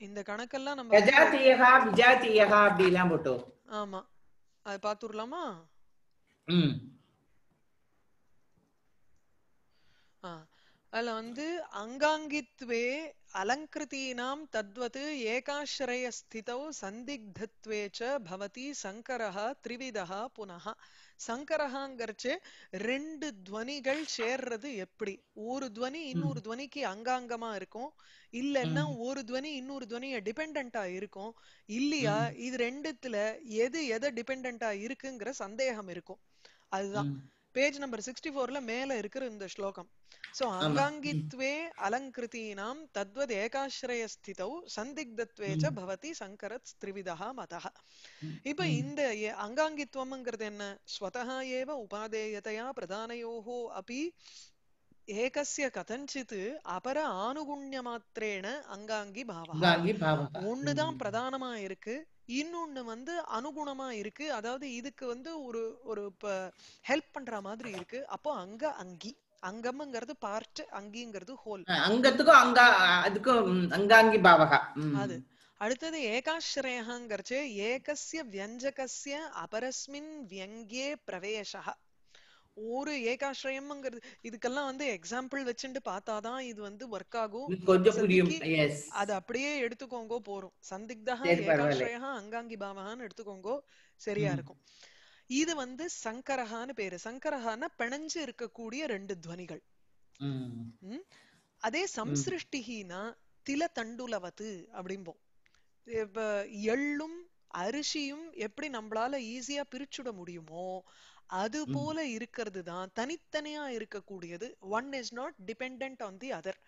இந்த கணக்கெல்லாம் நம்ம கஜாத்தியகா விஜாத்தியகா அப்படி எல்லாம் போட்டு ஆமா அது பாத்துறலாமா ம் ஆ அதுல வந்து அங்காங்கித்வே अलङ्कृतीनां तद्वत् एकाश्रयस्थितौ சந்திக்தத்வே ச பவதி சங்கரஹா த்ரிவிதः புனः சங்கரஹாங்கிறச்சு ரெண்டு துவனிகள் சேர்றது எப்படி ஒரு துவனி இன்னொரு துவனிக்கு அங்காங்கமா இருக்கும் இல்லைன்னா ஒரு துவனி இன்னொரு துவனிய டிபெண்டா இருக்கும் இல்லையா இது ரெண்டுத்துல எது எதை டிபெண்டா இருக்குங்கிற சந்தேகம் இருக்கும் அதுதான் பேஜ் நம்பர் சிக்ஸ்டி ஃபோர்ல மேல இருக்கிற இந்த ஸ்லோகம் சோ அங்காங்கித்வே அலங்கிருத்தீனாம் தத்வத் ஏகாசிரயஸ்திதௌ சந்திக்தத்வே பவதி சங்கரத் ஸ்திரிவிதா மதः இப்ப இந்த அங்காங்கித்வம்ங்கிறது என்ன ஸ்வதா ஏவ உபாதேயதையா பிரதானையோஹோ அபி ஏகசிய கதஞ்சித் அபர மாத்திரேன அங்காங்கி பாவம் ஒண்ணுதான் பிரதானமா இருக்கு இன்னொன்னு வந்து அனுகுணமா இருக்கு அதாவது இதுக்கு வந்து ஒரு ஒரு ஹெல்ப் பண்ற மாதிரி இருக்கு அப்போ அங்க அங்கி அங்கம்ங்கிறது பார்ட் அங்கிங்கிறது ஹோல் அங்கத்துக்கும் அங்க அதுக்கும் அங்காங்கி பாவகா அது அடுத்தது ஏகாஸ்ரயங்கிறச்சு ஏகசிய வியஞ்சகசிய அபரஸ்மின் வியங்கே பிரவேசகா ஒரு ஏகாசிரயம்ங்கிறது இதுக்கெல்லாம் வந்து எக்ஸாம்பிள் வச்சுட்டு பார்த்தாதான் இது வந்து ஒர்க் ஆகும் அது அப்படியே எடுத்துக்கோங்கோ போறோம் சந்திக்தா ஏகாசிரயா அங்காங்கி பாவகான்னு எடுத்துக்கோங்கோ சரியா இருக்கும் இது வந்து சங்கரஹான்னு பேரு சங்கரஹான பிணைஞ்சு இருக்கக்கூடிய ரெண்டு துவனிகள் அதே சம்சிருஷ்டிகினா தில தண்டுலவது அப்படிம்போம் இப்ப எள்ளும் அரிசியும் எப்படி நம்மளால ஈஸியா பிரிச்சுட முடியுமோ அது போல இருக்கிறது தான் தனித்தனியா இருக்கக்கூடியது one is not depend on the other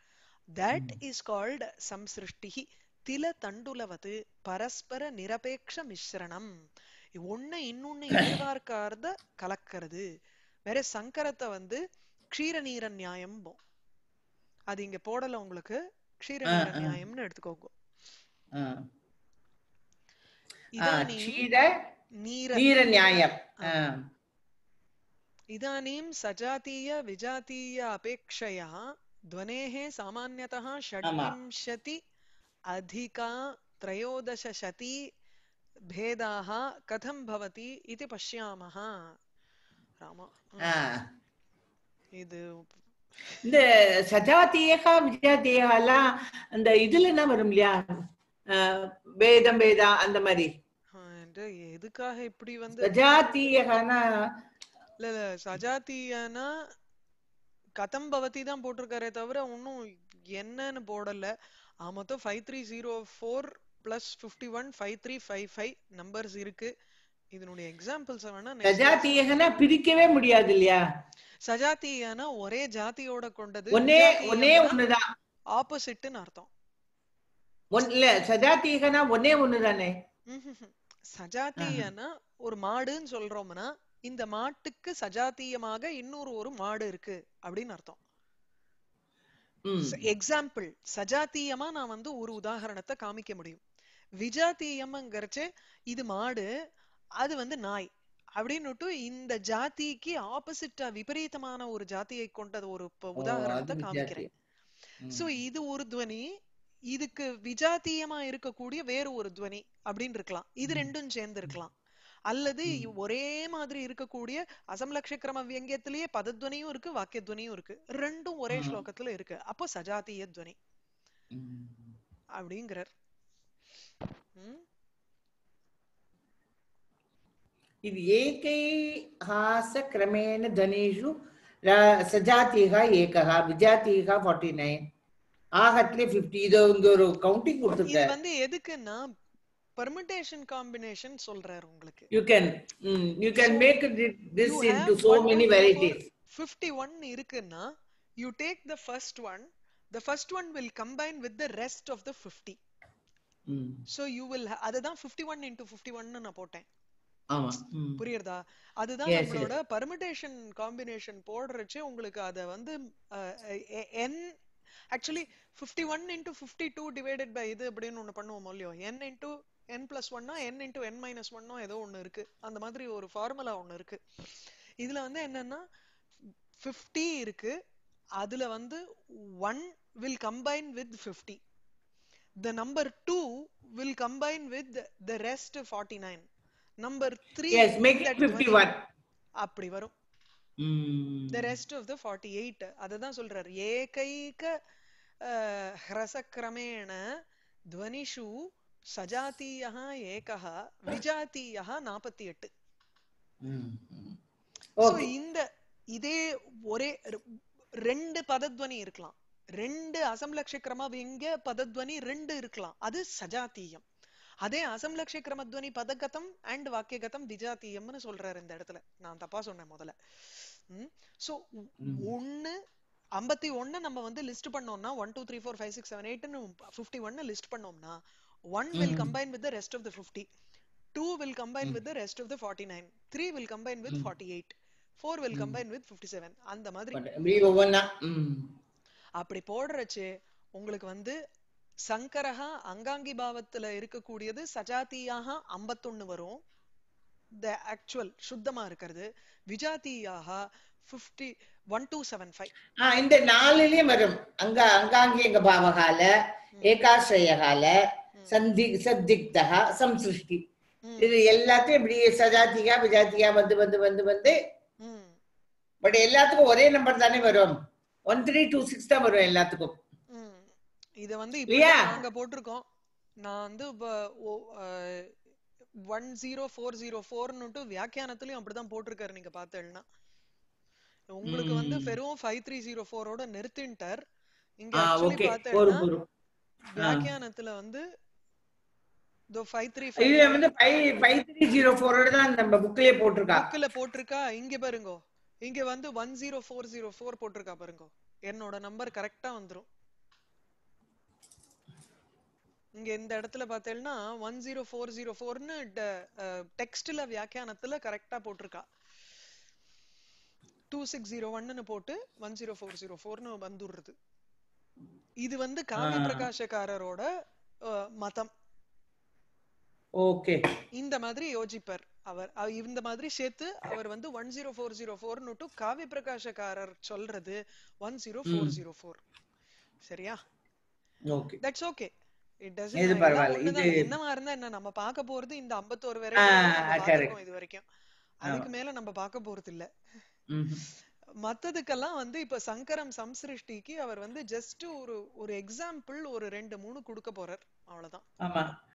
that is called சம்சிருஷ்டிகி தில தண்டுலவது பரஸ்பர நிரபேட்ச மிஸ்ரணம் ஒன்னு இன்னொன்னு எதிர்பார்க்காத கலக்கிறது வேற சங்கரத்தை வந்து க்ஷீர நீர அது இங்க போடல உங்களுக்கு க்ஷீர நீர நியாயம்னு எடுத்துக்கோங்க नीरन्यायम् इदानीं सजातीय विजातीय अपेक्षया ध्वनेः सामान्यतः षड्विंशति अधिका त्रयोदशशती भेदाः कथं भवति इति पश्यामः राम இது இந்த சஜாத்தியகா விஜாத்தியகா எல்லாம் அந்த இதுல என்ன வரும் இல்லையா வேதம் வேதா அந்த மாதிரி எதுக்காக இப்படி வந்து இல்ல இல்ல சஜாத்தியனா கதம் பவதி தான் போட்டிருக்காரே தவிர ஒன்னும் என்னன்னு போடல ஆ மொத்தம் five three zero four plus fifty one five three five five numbers இருக்கு இதனுடைய எக்ஸாம்பிள்ஸ் வேணா சஜாத்தியகனா பிரிக்கவே முடியாது இல்லையா சஜாத்தியனா ஒரே ஜாதியோட கொண்டது ஒன்னே ஒன்னே ஒண்ணுதான் ஆப்போசிட்னு அர்த்தம் ஒன் இல்ல சஜாத்தியகனா ஒன்னே ஒண்ணு சஜாத்தியன்னா ஒரு மாடுன்னு சொல்றோம்னா இந்த மாட்டுக்கு சஜாத்தியமாக இன்னொரு ஒரு மாடு இருக்கு அப்படின்னு அர்த்தம் எக்ஸாம்பிள் சஜாத்தியமா நான் வந்து ஒரு உதாரணத்தை காமிக்க முடியும் விஜாத்தியம்ங்கிறச்சு இது மாடு அது வந்து நாய் அப்படின்னுட்டு இந்த ஜாதிக்கு ஆப்போசிட்டா விபரீதமான ஒரு ஜாத்தியை கொண்டது ஒரு உதாரணத்தை காமிக்கிறேன் சோ இது ஒரு துவனி இதுக்கு விஜாத்தியமா இருக்கக்கூடிய வேறு ஒரு துவனி அப்படின்னு இருக்கலாம் இது ரெண்டும் சேர்ந்து இருக்கலாம் அல்லது ஒரே மாதிரி இருக்கக்கூடிய அசம்லக்ஷக்கிரம வியங்கியத்திலேயே பதத்வனியும் இருக்கு வாக்கியத்வனியும் இருக்கு ரெண்டும் ஒரே ஸ்லோகத்துல இருக்கு அப்போ சஜாத்திய துவனி அப்படிங்கிறார் இது ஹாச கிரமேண தனேஷு சஜாத்திகா ஏகஹா விஜாத்திகா ஃபார்ட்டி நைன் ஆகட்லயே பிப்டி இது வந்து ஒரு கவுண்டிங் இது வந்து எதுக்குன்னா பெர்முடேஷன் காம்பினேஷன் சொல்றாரு உங்களுக்கு you can you can make this into so many varieties 51 இருக்குன்னா you take the first one the first one will combine with the rest of the 50 so you will அதுதான் 51 into 51 நான் போட்டேன் ஆமா புரியுறதா அதுதான் நம்மளோட பெர்முடேஷன் காம்பினேஷன் போடுறச்சே உங்களுக்கு அத வந்து என் actually fifty one into fifty two divided by இது அப்படின்னு ஒன்று பண்ணுவோம் இல்லையோ என் இன்டூ என் பிளஸ் ஒன்னா என் இன்டூ என் மைனஸ் ஒன்னோ ஏதோ ஒன்று இருக்கு அந்த மாதிரி ஒரு ஃபார்முலா ஒன்று இருக்கு இதுல வந்து என்னன்னா ஃபிஃப்டி இருக்கு அதுல வந்து one will combine with fifty the number two will combine with the rest forty nine number three அப்படி வரும் the rest of the forty eight அதை தான் சொல்றாரு ஏகைக ஹ்ரசக்கிரமேண துவனிஷு சஜாத்தீயா ஏகா விஜாத்தீயா நாற்பத்தி எட்டு இந்த இதே ஒரே ரெண்டு பதத்வனி இருக்கலாம் ரெண்டு அசம்லட்சக்கிரமா எங்க பதத்வனி ரெண்டு இருக்கலாம் அது சஜாத்தீயம் அதே அசம்லக்ஷய கிரமத்வனி பதகதம் அண்ட் வாக்கியகதம் திஜாத்தியம்னு சொல்றாரு இந்த இடத்துல நான் தப்பா சொன்னேன் முதல்ல சோ ஒன்னு ஐம்பத்தி ஒன்னு நம்ம வந்து லிஸ்ட் பண்ணோம்னா one two three four five six seven எயிட்னு ஃபிஃப்டி ஒன்னு லிஸ்ட் பண்ணோம்னா one will combine with rest of the fifty two will combine with rest of the forty nine three will combine with forty eight four will combine with fifty seven அந்த மாதிரி அப்படி போடுறச்சு உங்களுக்கு வந்து சங்கரஹா அங்காங்கி பாவத்துல இருக்கக்கூடியது சஜாத்தியாக ஐம்பத்தொன்னு வரும் த ஆக்சுவல் சுத்தமா இருக்கிறது விஜாத்தியாக fifty one two seven five இந்த நாலுலயும் வரும் அங்க அங்காங்கி எங்க பாவகால ஏகாசிரயகால சந்தி சத்திக்தகா சம்சிருஷ்டி இது எல்லாத்தையும் இப்படி சஜாத்தியா விஜாத்தியா வந்து வந்து வந்து வந்து பட் எல்லாத்துக்கும் ஒரே நம்பர் தானே வரும் ஒன் த்ரீ டூ சிக்ஸ் தான் வரும் எல்லாத்துக்கும் இத வந்து இப்ப நாங்க போட்டிருக்கோம் நான் வந்து இப்போ ஒன் ஜீரோ ஃபோர் ஜீரோ ஃபோர்னுட்டு வியாக்கியானத்துலயும் அப்படிதான் போட்டிருக்காரு நீங்க பாத்தீங்கன்னா உங்களுக்கு வந்து வெறும் ஃபைவ் த்ரீ ஜீரோ ஃபோரோட நிறுத்தின்ட்டார் இங்க ஆக்சுவலி வியாக்கியானத்துல வந்து தோ ஃபைவ் த்ரீ இது வந்து ஃபைவ் த்ரீ தான் நம்ம புக்லயே புக்ல போட்டிருக்கா இங்க பாருங்க இங்க வந்து one zero four zero four போட்டிருக்கா பாருங்க என்னோட நம்பர் கரெக்டா வந்துரும் இங்க இந்த இடத்துல பார்த்தேன்னா ஒன் ஜீரோ ஃபோர் ஜீரோ ஃபோர்னு டெக்ஸ்ட்ல வியாக்கியானத்துல கரெக்டா போட்டிருக்கா டூ சிக்ஸ் ஜீரோ ஒன்னு போட்டு ஒன் ஜீரோ ஃபோர் ஜீரோ ஃபோர்னு வந்துடுறது இது வந்து காம பிரகாஷக்காரரோட மதம் ஓகே இந்த மாதிரி யோசிப்பார் அவர் இந்த மாதிரி சேர்த்து அவர் வந்து ஒன் ஜீரோ ஃபோர் ஜீரோ ஃபோர்னு டு காவிய பிரகாஷக்காரர் சொல்றது one zero four zero four சரியா ஓகே தட்ஸ் ஓகே இது பரவாயில்ல இது என்னவா இருந்தா என்ன நம்ம பார்க்க போறது இந்த 51 வரைக்கும் இது வரைக்கும் அதுக்கு மேல நம்ம பார்க்க போறது இல்ல மத்ததுக்கெல்லாம் வந்து இப்ப சங்கரம் சம்சிருஷ்டிக்கு அவர் வந்து ஜஸ்ட் ஒரு ஒரு எக்ஸாம்பிள் ஒரு ரெண்டு மூணு கொடுக்க போறார் அவ்வளவுதான்